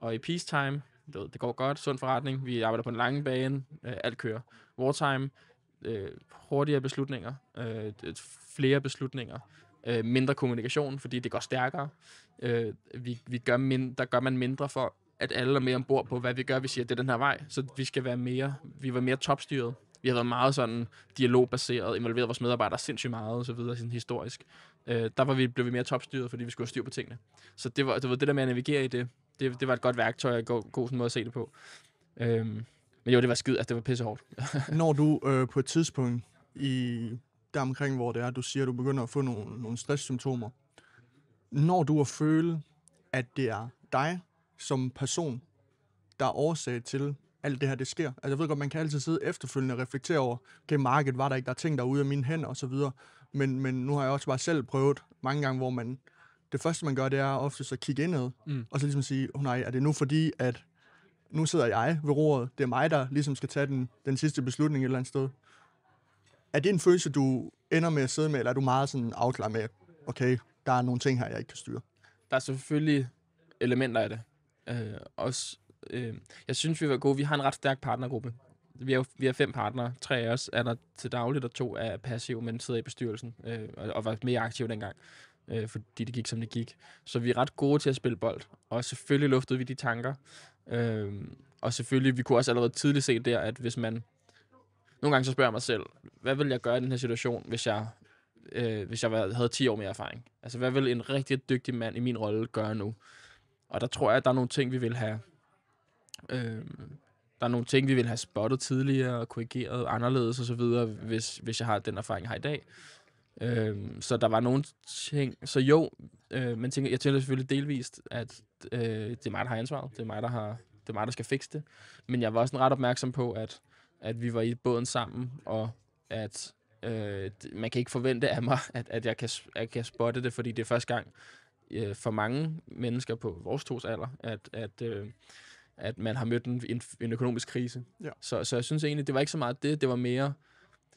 Speaker 1: Og i peacetime, det, det går godt, sund forretning, vi arbejder på en lange bane, øh, alt kører. Wartime, øh, hurtigere beslutninger, øh, flere beslutninger, øh, mindre kommunikation, fordi det går stærkere. Øh, vi, vi gør mindre, der gør man mindre for, at alle er mere ombord på, hvad vi gør. Vi siger, det er den her vej, så vi skal være mere, vi var mere topstyret. Vi har været meget sådan dialogbaseret, involveret vores medarbejdere sindssygt meget og så videre, sådan historisk. Øh, der var vi, blev vi mere topstyret, fordi vi skulle have styr på tingene. Så det var, det var det der med at navigere i det, det, det var et godt værktøj og en god, god måde at se det på. Øhm, men jo, det var skidt, at altså, det var pissehårdt.
Speaker 2: Når du øh, på et tidspunkt i der omkring, hvor det er, du siger, at du begynder at få nogle, nogle stresssymptomer, når du at føle, at det er dig som person, der er årsag til, alt det her, det sker. Altså, jeg ved godt, man kan altid sidde efterfølgende og reflektere over, okay, markedet var der ikke, der er ting, der er ude af mine hænder osv., men, men nu har jeg også bare selv prøvet mange gange, hvor man, det første man gør, det er ofte så kigge indad, mm. og så ligesom sige, oh nej, er det nu fordi, at nu sidder jeg ved roret, det er mig, der ligesom skal tage den, den sidste beslutning et eller andet sted. Er det en følelse, du ender med at sidde med, eller er du meget sådan afklar med, okay, der er nogle ting her, jeg ikke kan styre?
Speaker 1: Der er selvfølgelig elementer af det. Øh, også Øh, jeg synes, vi var gode. Vi har en ret stærk partnergruppe. Vi er, vi er fem partnere. Tre af os er der til dagligt, og to er passive, men sidder i bestyrelsen øh, og, og var mere aktive dengang øh, fordi det gik, som det gik. Så vi er ret gode til at spille bold, og selvfølgelig luftede vi de tanker. Øh, og selvfølgelig, vi kunne også allerede tidligt se der, at hvis man... Nogle gange så spørger jeg mig selv, hvad vil jeg gøre i den her situation, hvis jeg, øh, hvis jeg havde 10 år mere erfaring? Altså, hvad vil en rigtig dygtig mand i min rolle gøre nu? Og der tror jeg, at der er nogle ting, vi vil have Øh, der er nogle ting, vi ville have spottet tidligere og korrigeret anderledes osv., hvis, hvis jeg har den erfaring, jeg har i dag. Øh, så der var nogle ting. Så jo, øh, men tænker, jeg tænker selvfølgelig delvist, at øh, det er mig, der har ansvaret. Det er mig, der, har, det er mig, der skal fikse det. Men jeg var også ret opmærksom på, at, at vi var i båden sammen, og at øh, man kan ikke forvente af mig, at, at jeg, kan, at jeg kan spotte det, fordi det er første gang øh, for mange mennesker på vores tos alder, at, at øh, at man har mødt en, en, en økonomisk krise. Ja. Så, så jeg synes egentlig, det var ikke så meget det, det var mere,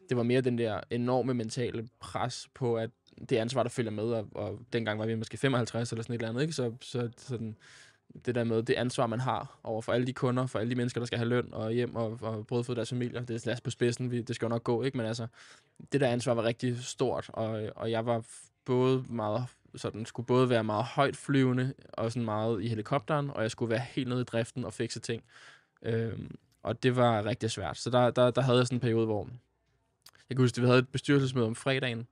Speaker 1: det var mere den der enorme mentale pres på, at det ansvar, der følger med, og, og dengang var vi måske 55 eller sådan et eller andet, ikke? Så, så sådan, det der med det ansvar, man har over for alle de kunder, for alle de mennesker, der skal have løn og hjem og, og brødføde deres familier. Det er slags på spidsen, vi, det skal jo nok gå, ikke? Men altså, det der ansvar var rigtig stort, og, og jeg var både meget sådan, skulle både være meget højt flyvende og sådan meget i helikopteren, og jeg skulle være helt nede i driften og fikse ting. Øhm, og det var rigtig svært. Så der, der, der havde jeg sådan en periode, hvor jeg kunne huske, at vi havde et bestyrelsesmøde om fredagen,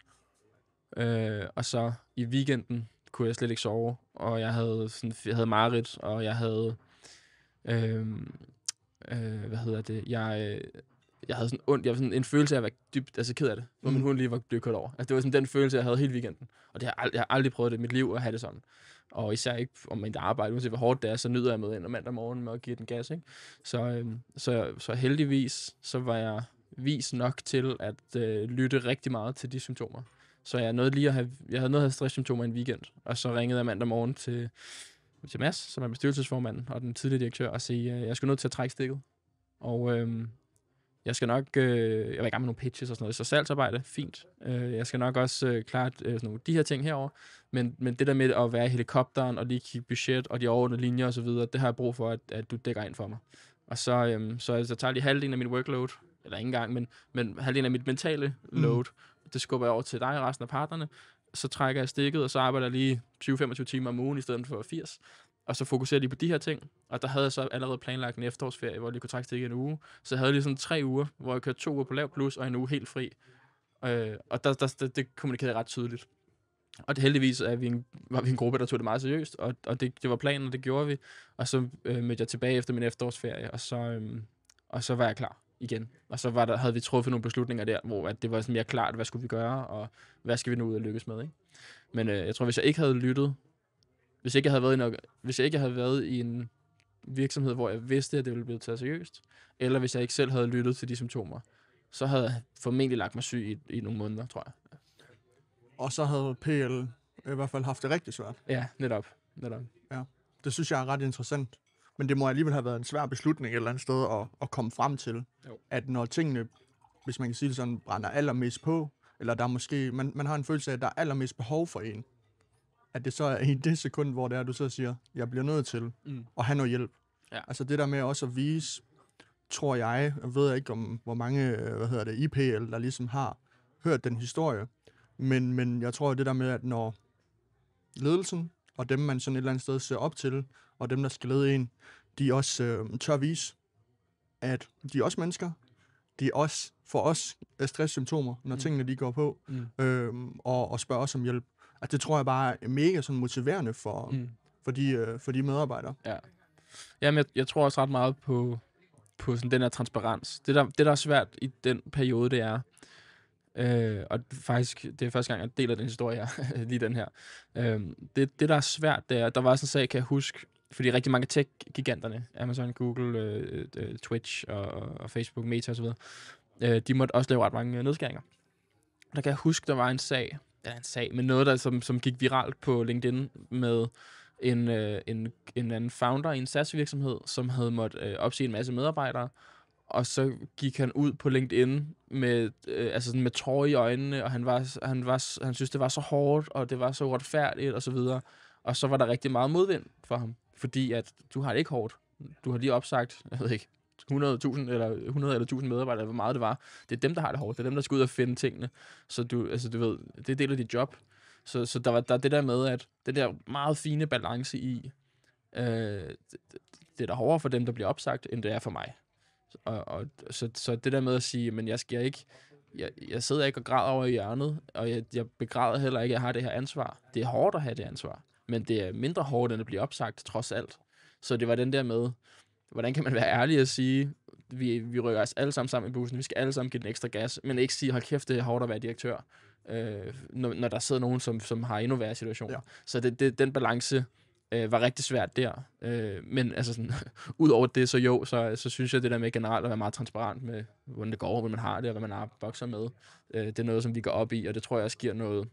Speaker 1: øh, og så i weekenden kunne jeg slet ikke sove, og jeg havde, sådan, jeg havde mareridt, og jeg havde... Øh, øh, hvad hedder det? Jeg... Øh, jeg havde sådan ondt, jeg havde sådan en følelse af at være dybt altså ked af det, hvor mm. min hund lige var blevet kørt over. Altså, det var sådan den følelse, jeg havde hele weekenden. Og det har, ald- jeg har aldrig prøvet det i mit liv at have det sådan. Og især ikke om mit arbejde, uanset hvor hårdt det er, så nyder jeg med ind om mandag morgen med at give den gas. Ikke? Så, øhm, så, så heldigvis, så var jeg vis nok til at øh, lytte rigtig meget til de symptomer. Så jeg nåede lige at have, jeg havde noget at have stresssymptomer en weekend, og så ringede jeg mandag morgen til, til Mads, som er bestyrelsesformanden og den tidligere direktør, og sagde, at øh, jeg skulle nødt til at trække stikket. Og øhm, jeg skal nok, øh, jeg var i gang med nogle pitches og sådan noget, så salgsarbejde, fint. Øh, jeg skal nok også øh, klare øh, sådan nogle, de her ting herover. Men, men det der med at være i helikopteren og lige kigge budget og de overordnede linjer osv., det har jeg brug for, at, at du dækker ind for mig. Og så, øhm, så altså, jeg tager lige halvdelen af mit workload, eller ikke engang, men, men halvdelen af mit mentale mm. load, mm. det skubber jeg over til dig og resten af partnerne. Så trækker jeg stikket, og så arbejder jeg lige 20-25 timer om ugen i stedet for 80 og så fokuserer de på de her ting. Og der havde jeg så allerede planlagt en efterårsferie, hvor jeg kunne trække til i en uge. Så jeg havde lige sådan tre uger, hvor jeg kørte to uger på lav plus, og en uge helt fri. Øh, og der, der, der, det kommunikerede jeg ret tydeligt. Og det heldigvis er vi en, var vi en gruppe, der tog det meget seriøst, og, og det, det var planen, og det gjorde vi. Og så øh, mødte jeg tilbage efter min efterårsferie, og så, øh, og så var jeg klar igen. Og så var der, havde vi truffet nogle beslutninger der, hvor at det var sådan mere klart, hvad skulle vi gøre, og hvad skal vi nu ud og lykkes med. Ikke? Men øh, jeg tror, hvis jeg ikke havde lyttet hvis ikke jeg havde været i en, hvis jeg ikke havde været i en virksomhed, hvor jeg vidste, at det ville blive taget seriøst, eller hvis jeg ikke selv havde lyttet til de symptomer, så havde jeg formentlig lagt mig syg i, i nogle måneder, tror jeg.
Speaker 2: Og så havde PL i hvert fald haft det rigtig svært. Ja, netop. netop. Ja. Det synes jeg er ret interessant. Men det må alligevel have været en svær beslutning et eller andet sted at, at komme frem til, jo. at når tingene, hvis man kan sige det sådan, brænder allermest på, eller der er måske, man, man har en følelse af, at der er allermest behov for en, at det så er i det sekund, hvor det er, du så siger, jeg bliver nødt til mm. at have noget hjælp. Ja. Altså det der med også at vise, tror jeg, jeg ved ikke om, hvor mange, øh, hvad hedder det, IPL, der ligesom har hørt den historie, men, men jeg tror det der med, at når ledelsen og dem, man sådan et eller andet sted ser op til, og dem, der skal lede en, de også øh, tør vise, at de er også mennesker, de er også for os er øh, stresssymptomer, når mm. tingene de går på, mm. øhm, og, og spørger os om hjælp at det tror jeg bare er mega sådan motiverende for, mm. for,
Speaker 1: de, øh, for de medarbejdere. Ja. Jamen, jeg, jeg tror også ret meget på, på sådan den her transparens. Det der, det, der er svært i den periode, det er, øh, og faktisk, det er første gang, jeg deler den historie her, lige den her. Øh, det, det, der er svært, det er, der var sådan en sag, kan jeg huske, fordi rigtig mange tech-giganterne, Amazon, Google, øh, øh, Twitch og, og Facebook, Meta osv., øh, de måtte også lave ret mange øh, nedskæringer. Der kan jeg huske, der var en sag, eller en sag, men noget, der som, som gik viralt på LinkedIn med en, øh, en, en anden founder i en SaaS-virksomhed, som havde måttet øh, opsige en masse medarbejdere, og så gik han ud på LinkedIn med, øh, altså sådan med tårer i øjnene, og han, var, han, var, han synes, det var så hårdt, og det var så uretfærdigt, og så videre. Og så var der rigtig meget modvind for ham, fordi at du har det ikke hårdt. Du har lige opsagt, jeg ved ikke, 100.000 eller 100 eller 1000 medarbejdere, eller hvor meget det var. Det er dem, der har det hårdt. Det er dem, der skal ud og finde tingene. Så du, altså, du ved, det er del af dit job. Så, så der var der det der med, at den der meget fine balance i, øh, det, det er da hårdere for dem, der bliver opsagt, end det er for mig. Og, og så, så det der med at sige, men jeg skal ikke, jeg, jeg sidder ikke og græder over i hjørnet, og jeg, jeg begræder heller ikke, at jeg har det her ansvar. Det er hårdt at have det ansvar, men det er mindre hårdt, end at blive opsagt, trods alt. Så det var den der med, hvordan kan man være ærlig og sige, vi, vi rykker os alle sammen sammen i bussen, vi skal alle sammen give den ekstra gas, men ikke sige, hold kæft, det er hårdt at være direktør, øh, når, når der sidder nogen, som, som har endnu værre situationer. Ja. Så det, det, den balance øh, var rigtig svært der. Øh, men altså sådan, ud over det, så jo, så, så synes jeg det der med generelt at være meget transparent med, hvordan det går, hvordan man har det, og hvad man har bokser med, øh, det er noget, som vi går op i, og det tror jeg også giver noget,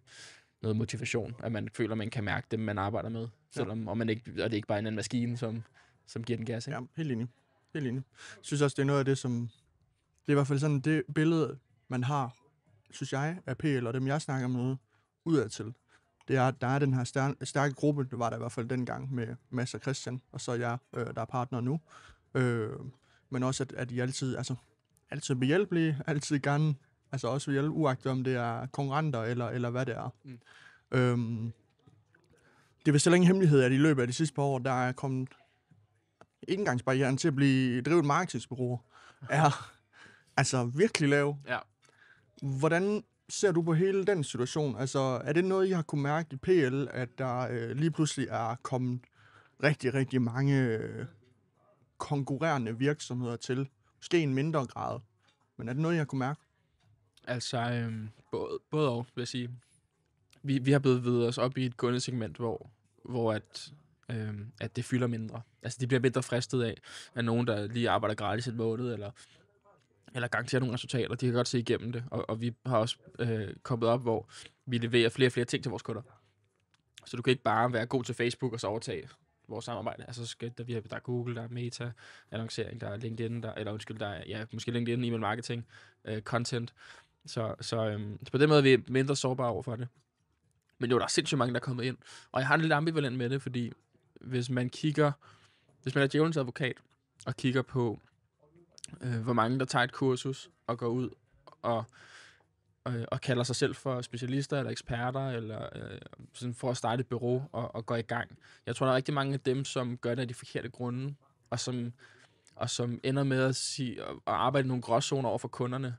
Speaker 1: noget motivation, at man føler, man kan mærke det, man arbejder med, selvom, ja. og, man ikke, og det er ikke bare en anden maskine, som som giver den gas, ikke? Ja, helt enig. Helt enig. Jeg synes også, det er noget af det,
Speaker 2: som... Det er i hvert fald sådan det billede, man har, synes jeg, af PL og dem, jeg snakker med udadtil. Det er, der er den her stærke gruppe, det var der i hvert fald dengang med Mads og Christian, og så jeg, øh, der er partner nu. Øh, men også, at, at I altid, altså, altid behjælpelige, altid gerne, altså også vil hjælpe, uagtet om det er konkurrenter eller, eller hvad det er. Mm. Øhm, det er vist heller ingen hemmelighed, at i løbet af de sidste par år, der er kommet indgangsbarrieren til at blive drivet markedsbureau er altså virkelig lav. Ja. Hvordan ser du på hele den situation? Altså, er det noget, I har kunne mærke i PL, at der øh, lige pludselig er kommet rigtig, rigtig mange øh, konkurrerende virksomheder til? Måske
Speaker 1: en mindre grad. Men er det noget, I har kunne mærke? Altså, øh, både, både og, vil jeg sige. Vi, vi har blevet ved os op i et kundesegment, hvor, hvor at øh, at det fylder mindre. Altså, de bliver mindre fristet af, af nogen, der lige arbejder gratis et måned, eller, eller garanterer nogle resultater. De kan godt se igennem det, og, og vi har også øh, kommet op, hvor vi leverer flere og flere ting til vores kunder. Så du kan ikke bare være god til Facebook og så overtage vores samarbejde. Altså, skal der, vi har, der er Google, der er Meta, annoncering, der er LinkedIn, der, eller undskyld, der er, ja, måske LinkedIn, e-mail marketing, øh, content. Så, så, øhm, så på den måde er vi mindre sårbare over for det. Men jo, der er sindssygt mange, der er kommet ind. Og jeg har en lidt ambivalent med det, fordi hvis man kigger, hvis man er djævelens advokat, og kigger på, øh, hvor mange der tager et kursus og går ud og, øh, og kalder sig selv for specialister eller eksperter, eller øh, sådan for at starte et bureau og, og gå i gang. Jeg tror, der er rigtig mange af dem, som gør det af de forkerte grunde, og som, og som ender med at, sige, at arbejde i nogle gråzoner over for kunderne,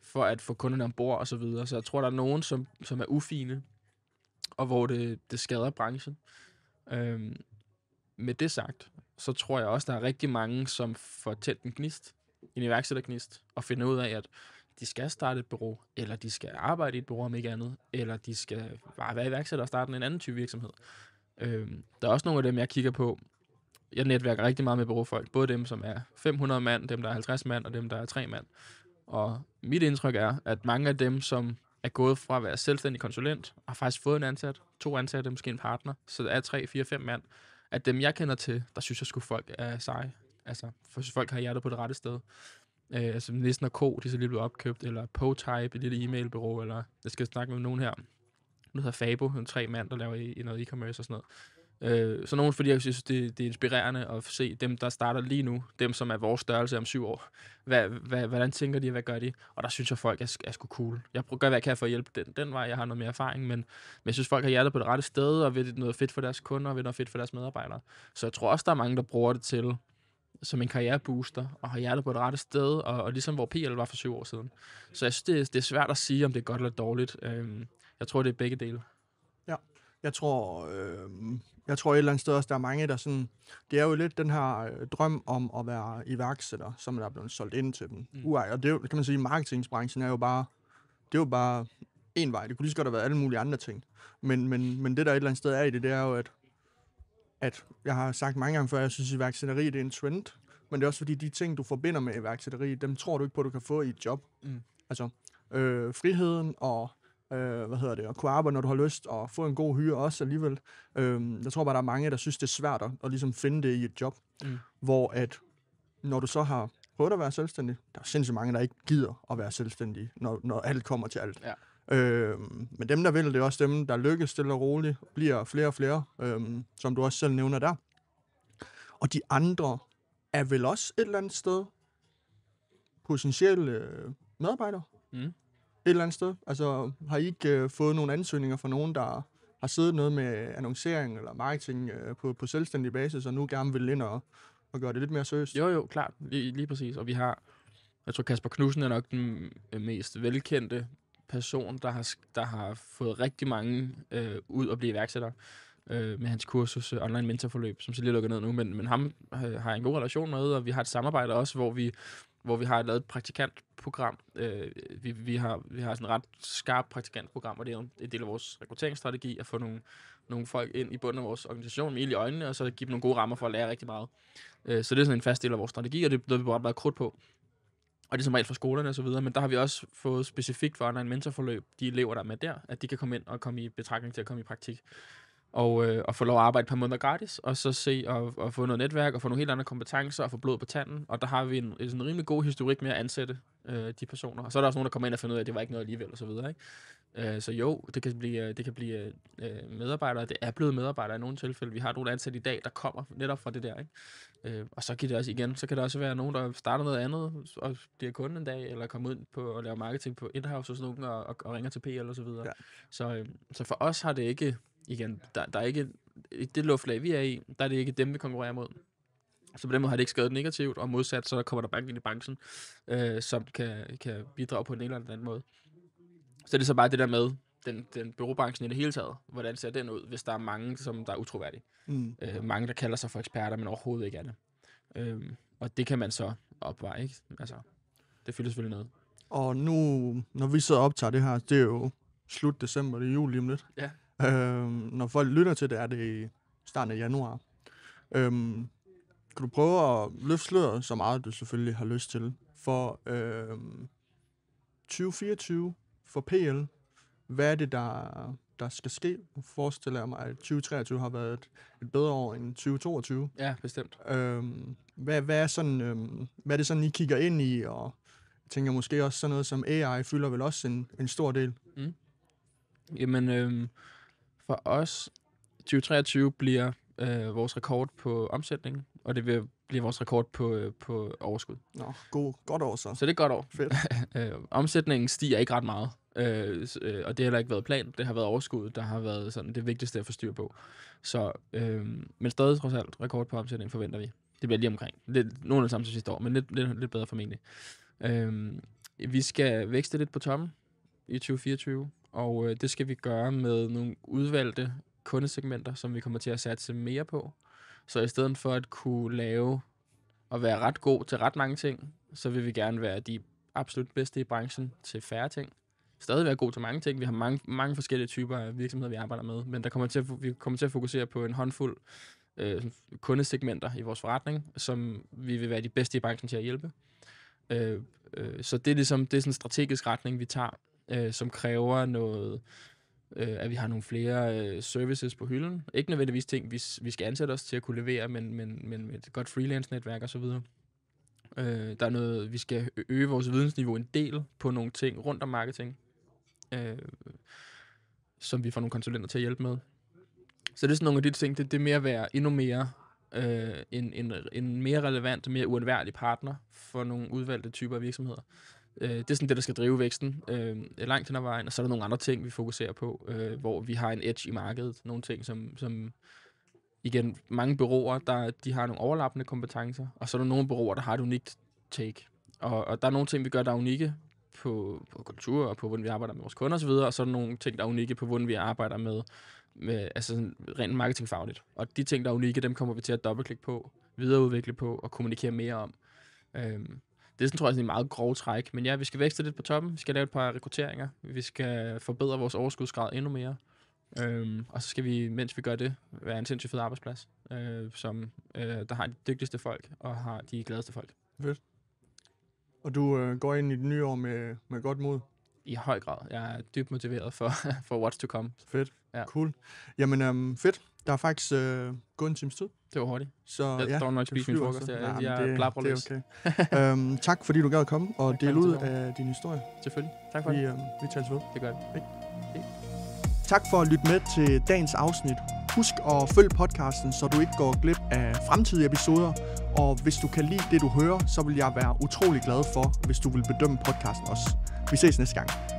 Speaker 1: for at få kunderne ombord og så videre. Så jeg tror, der er nogen, som, som er ufine, og hvor det, det skader branchen. Øhm, med det sagt, så tror jeg også, der er rigtig mange, som får tændt en gnist, en iværksættergnist, og finder ud af, at de skal starte et bureau, eller de skal arbejde i et bureau om ikke andet, eller de skal bare være iværksætter og starte en anden type virksomhed. Øhm, der er også nogle af dem, jeg kigger på. Jeg netværker rigtig meget med bureaufolk, både dem, som er 500 mand, dem, der er 50 mand, og dem, der er 3 mand. Og mit indtryk er, at mange af dem, som er gået fra at være selvstændig konsulent, har faktisk fået en ansat, to ansatte, måske en partner, så der er 3, 4, 5 mand, at dem, jeg kender til, der synes jeg sgu folk er seje. Altså, for folk har hjertet på det rette sted. Øh, altså, og Co, de er så lige blevet opkøbt, eller PoType, et lille e-mailbureau, eller jeg skal snakke med nogen her. Nu hedder Fabo, en tre mand, der laver i, e-, i noget e-commerce og sådan noget. Øh, så nogen, fordi jeg synes, det, det er inspirerende at se dem, der starter lige nu, dem, som er vores størrelse om syv år. Hvad, hvad, hvordan tænker de, og hvad gør de? Og der synes jeg, folk er, er sgu cool. Jeg gør, hvad jeg kan for at hjælpe den, den vej. Jeg har noget mere erfaring, men, men jeg synes, folk har hjertet på det rette sted, og vil noget fedt for deres kunder, og vil noget fedt for deres medarbejdere. Så jeg tror også, der er mange, der bruger det til som en karrierebooster, og har hjertet på det rette sted, og, og ligesom hvor PL var for syv år siden. Så jeg synes, det, det er svært at sige, om det er godt eller dårligt. Øhm, jeg tror, det er begge dele.
Speaker 2: Jeg tror, øh, jeg tror et eller andet sted også, der er mange, der sådan... Det er jo lidt den her øh, drøm om at være iværksætter, som der er blevet solgt ind til dem. Mm. Uej, og det er jo, kan man sige, marketingbranchen er jo bare... Det er jo bare en vej. Det kunne lige så godt have været alle mulige andre ting. Men, men, men det, der et eller andet sted er i det, det er jo, at, at jeg har sagt mange gange før, at jeg synes, at iværksætteri det er en trend. Men det er også fordi, de ting, du forbinder med iværksætteri, dem tror du ikke på, du kan få i et job. Mm. Altså, øh, friheden og øh, hvad hedder det, at kunne arbejde, når du har lyst, og få en god hyre også alligevel. Øh, jeg tror bare, der er mange, der synes, det er svært at, at ligesom finde det i et job, mm. hvor at, når du så har prøvet at være selvstændig, der er sindssygt mange, der ikke gider at være selvstændige, når, når alt kommer til alt. Ja. Øh, men dem, der vil, det er også dem, der lykkes stille og roligt, bliver flere og flere, øh, som du også selv nævner der. Og de andre er vel også et eller andet sted potentielle øh, medarbejdere, mm eller andet sted? Altså, har I ikke øh, fået nogle ansøgninger fra nogen, der har siddet noget med annoncering eller marketing øh, på, på
Speaker 1: selvstændig basis, og nu gerne vil ind og, og gøre det lidt mere seriøst? Jo, jo, klart. Lige, lige præcis. Og vi har, jeg tror Kasper Knudsen er nok den øh, mest velkendte person, der har, der har fået rigtig mange øh, ud at blive iværksætter øh, med hans kursus øh, online mentorforløb, som så lige lukker ned nu, men, men ham øh, har jeg en god relation med, og vi har et samarbejde også, hvor vi hvor vi har lavet et praktikantprogram. Øh, vi, vi, har, vi har sådan et ret skarpt praktikantprogram, og det er en, del af vores rekrutteringsstrategi at få nogle, nogle folk ind i bunden af vores organisation med ild i øjnene, og så give dem nogle gode rammer for at lære rigtig meget. Øh, så det er sådan en fast del af vores strategi, og det er noget, vi bare meget krudt på. Og det er som regel fra skolerne og så videre, men der har vi også fået specifikt for online mentorforløb, de elever, der er med der, at de kan komme ind og komme i betragtning til at komme i praktik og, øh, og få lov at arbejde et par måneder gratis, og så se og, og få noget netværk, og få nogle helt andre kompetencer, og få blod på tanden. Og der har vi en, en, en rimelig god historik med at ansætte øh, de personer. Og så er der også nogen, der kommer ind og finder ud af, at det var ikke noget alligevel, og så videre. Ikke? Øh, så jo, det kan blive, øh, det kan blive øh, øh, medarbejdere. Det er blevet medarbejdere i nogle tilfælde. Vi har nogle ansatte i dag, der kommer netop fra det der. Ikke? Øh, og så kan det også igen, så kan der også være nogen, der starter noget andet, og bliver kunde en dag, eller kommer ud på at lave marketing på in hos nogen, og, og, og ringer til P og så videre. Ja. Så, øh, så for os har det ikke igen, der, der er ikke, i det luftlag, vi er i, der er det ikke dem, vi konkurrerer mod. Så på den måde har det ikke skadet negativt, og modsat, så kommer der bank ind i branchen, øh, som kan, kan bidrage på en eller anden måde. Så det er så bare det der med, den, den byråbranchen i det hele taget, hvordan ser den ud, hvis der er mange, som der er utroværdige. Mm. Øh, mange, der kalder sig for eksperter, men overhovedet ikke er det. Øh, og det kan man så opveje, ikke? Altså, det fylder selvfølgelig noget.
Speaker 2: Og nu, når vi så optager det her, det er jo slut december, det er jul lige om lidt. Ja. Øh, når folk lytter til det, er det i starten af januar. Øh, kan du prøve at løfte sløret så meget, du selvfølgelig har lyst til, for øh, 2024, for PL, hvad er det, der, der skal ske? Jeg forestiller mig, at 2023 har været et, bedre år end 2022. Ja, bestemt. Øh, hvad, hvad, er sådan, øh, hvad er det sådan, I kigger ind i, og jeg tænker måske også sådan noget som AI fylder vel også en, en stor del?
Speaker 1: Mm. Jamen, øh, for os, 2023 bliver øh, vores rekord på omsætning, og det vil blive vores rekord på, øh, på overskud. Nå, god, godt år så. Så det er godt år. Fedt. Øh, omsætningen stiger ikke ret meget, øh, øh, og det har heller ikke været plan. Det har været overskud, der har været sådan det vigtigste at få styr på. Så, øh, men stadig trods alt rekord på omsætning forventer vi. Det bliver lige omkring. Lidt, nogen af det samme som sidste år, men lidt, lidt, lidt bedre formentlig. Øh, vi skal vækste lidt på tommen i 2024 og øh, det skal vi gøre med nogle udvalgte kundesegmenter, som vi kommer til at satse mere på. Så i stedet for at kunne lave og være ret god til ret mange ting, så vil vi gerne være de absolut bedste i branchen til færre ting. Stadig være god til mange ting. Vi har mange, mange forskellige typer af virksomheder, vi arbejder med, men der kommer til at, vi kommer til at fokusere på en håndfuld øh, kundesegmenter i vores forretning, som vi vil være de bedste i branchen til at hjælpe. Øh, øh, så det er ligesom det er sådan en strategisk retning, vi tager øh, som kræver noget, øh, at vi har nogle flere øh, services på hylden. Ikke nødvendigvis ting, vi, vi skal ansætte os til at kunne levere, men, men, men med et godt freelance-netværk osv. Øh, der er noget, vi skal øge vores vidensniveau en del på nogle ting rundt om marketing, øh, som vi får nogle konsulenter til at hjælpe med. Så det er sådan nogle af de ting, det, det er mere at være endnu mere øh, en, en, en mere relevant, mere uundværlig partner for nogle udvalgte typer af virksomheder. Øh, det er sådan det, der skal drive væksten øh, langt hen ad vejen, og så er der nogle andre ting, vi fokuserer på, øh, hvor vi har en edge i markedet. Nogle ting, som, som igen, mange bureauer, der, de har nogle overlappende kompetencer, og så er der nogle bureauer, der har et unikt take. Og, og der er nogle ting, vi gør, der er unikke på, på kultur og på, hvordan vi arbejder med vores kunder osv., og så er der nogle ting, der er unikke på, hvordan vi arbejder med, med altså rent marketingfagligt. Og de ting, der er unikke, dem kommer vi til at dobbeltklikke på, videreudvikle på og kommunikere mere om. Øh, det er sådan, tror jeg, sådan en meget grov træk. Men ja, vi skal vækste lidt på toppen. Vi skal lave et par rekrutteringer. Vi skal forbedre vores overskudsgrad endnu mere. Øhm, og så skal vi, mens vi gør det, være en sindssygt fed arbejdsplads, øh, som øh, der har de dygtigste folk og har de gladeste folk. Fedt. Og du øh, går ind i det nye år med, med godt mod? I høj grad. Jeg er dybt motiveret for,
Speaker 2: for what's to come. Fedt. Ja. Cool. Jamen, øhm, fedt. Der er faktisk øh, gået en times tid.
Speaker 1: Det var hurtigt. Så, jeg ja, står nok spise min frokost. Altså. Jeg, ja, jeg det, det er okay.
Speaker 2: øhm, tak fordi du gad at komme og dele ud af din historie.
Speaker 1: Selvfølgelig. Tak for vi, det. Øh, vi tales ved. Det gør vi. Hey.
Speaker 2: Tak for at lytte med til dagens afsnit. Husk at følge podcasten, så du ikke går glip af fremtidige episoder. Og hvis du kan lide det, du hører, så vil jeg være utrolig glad for, hvis du vil bedømme podcasten også. Vi ses næste gang.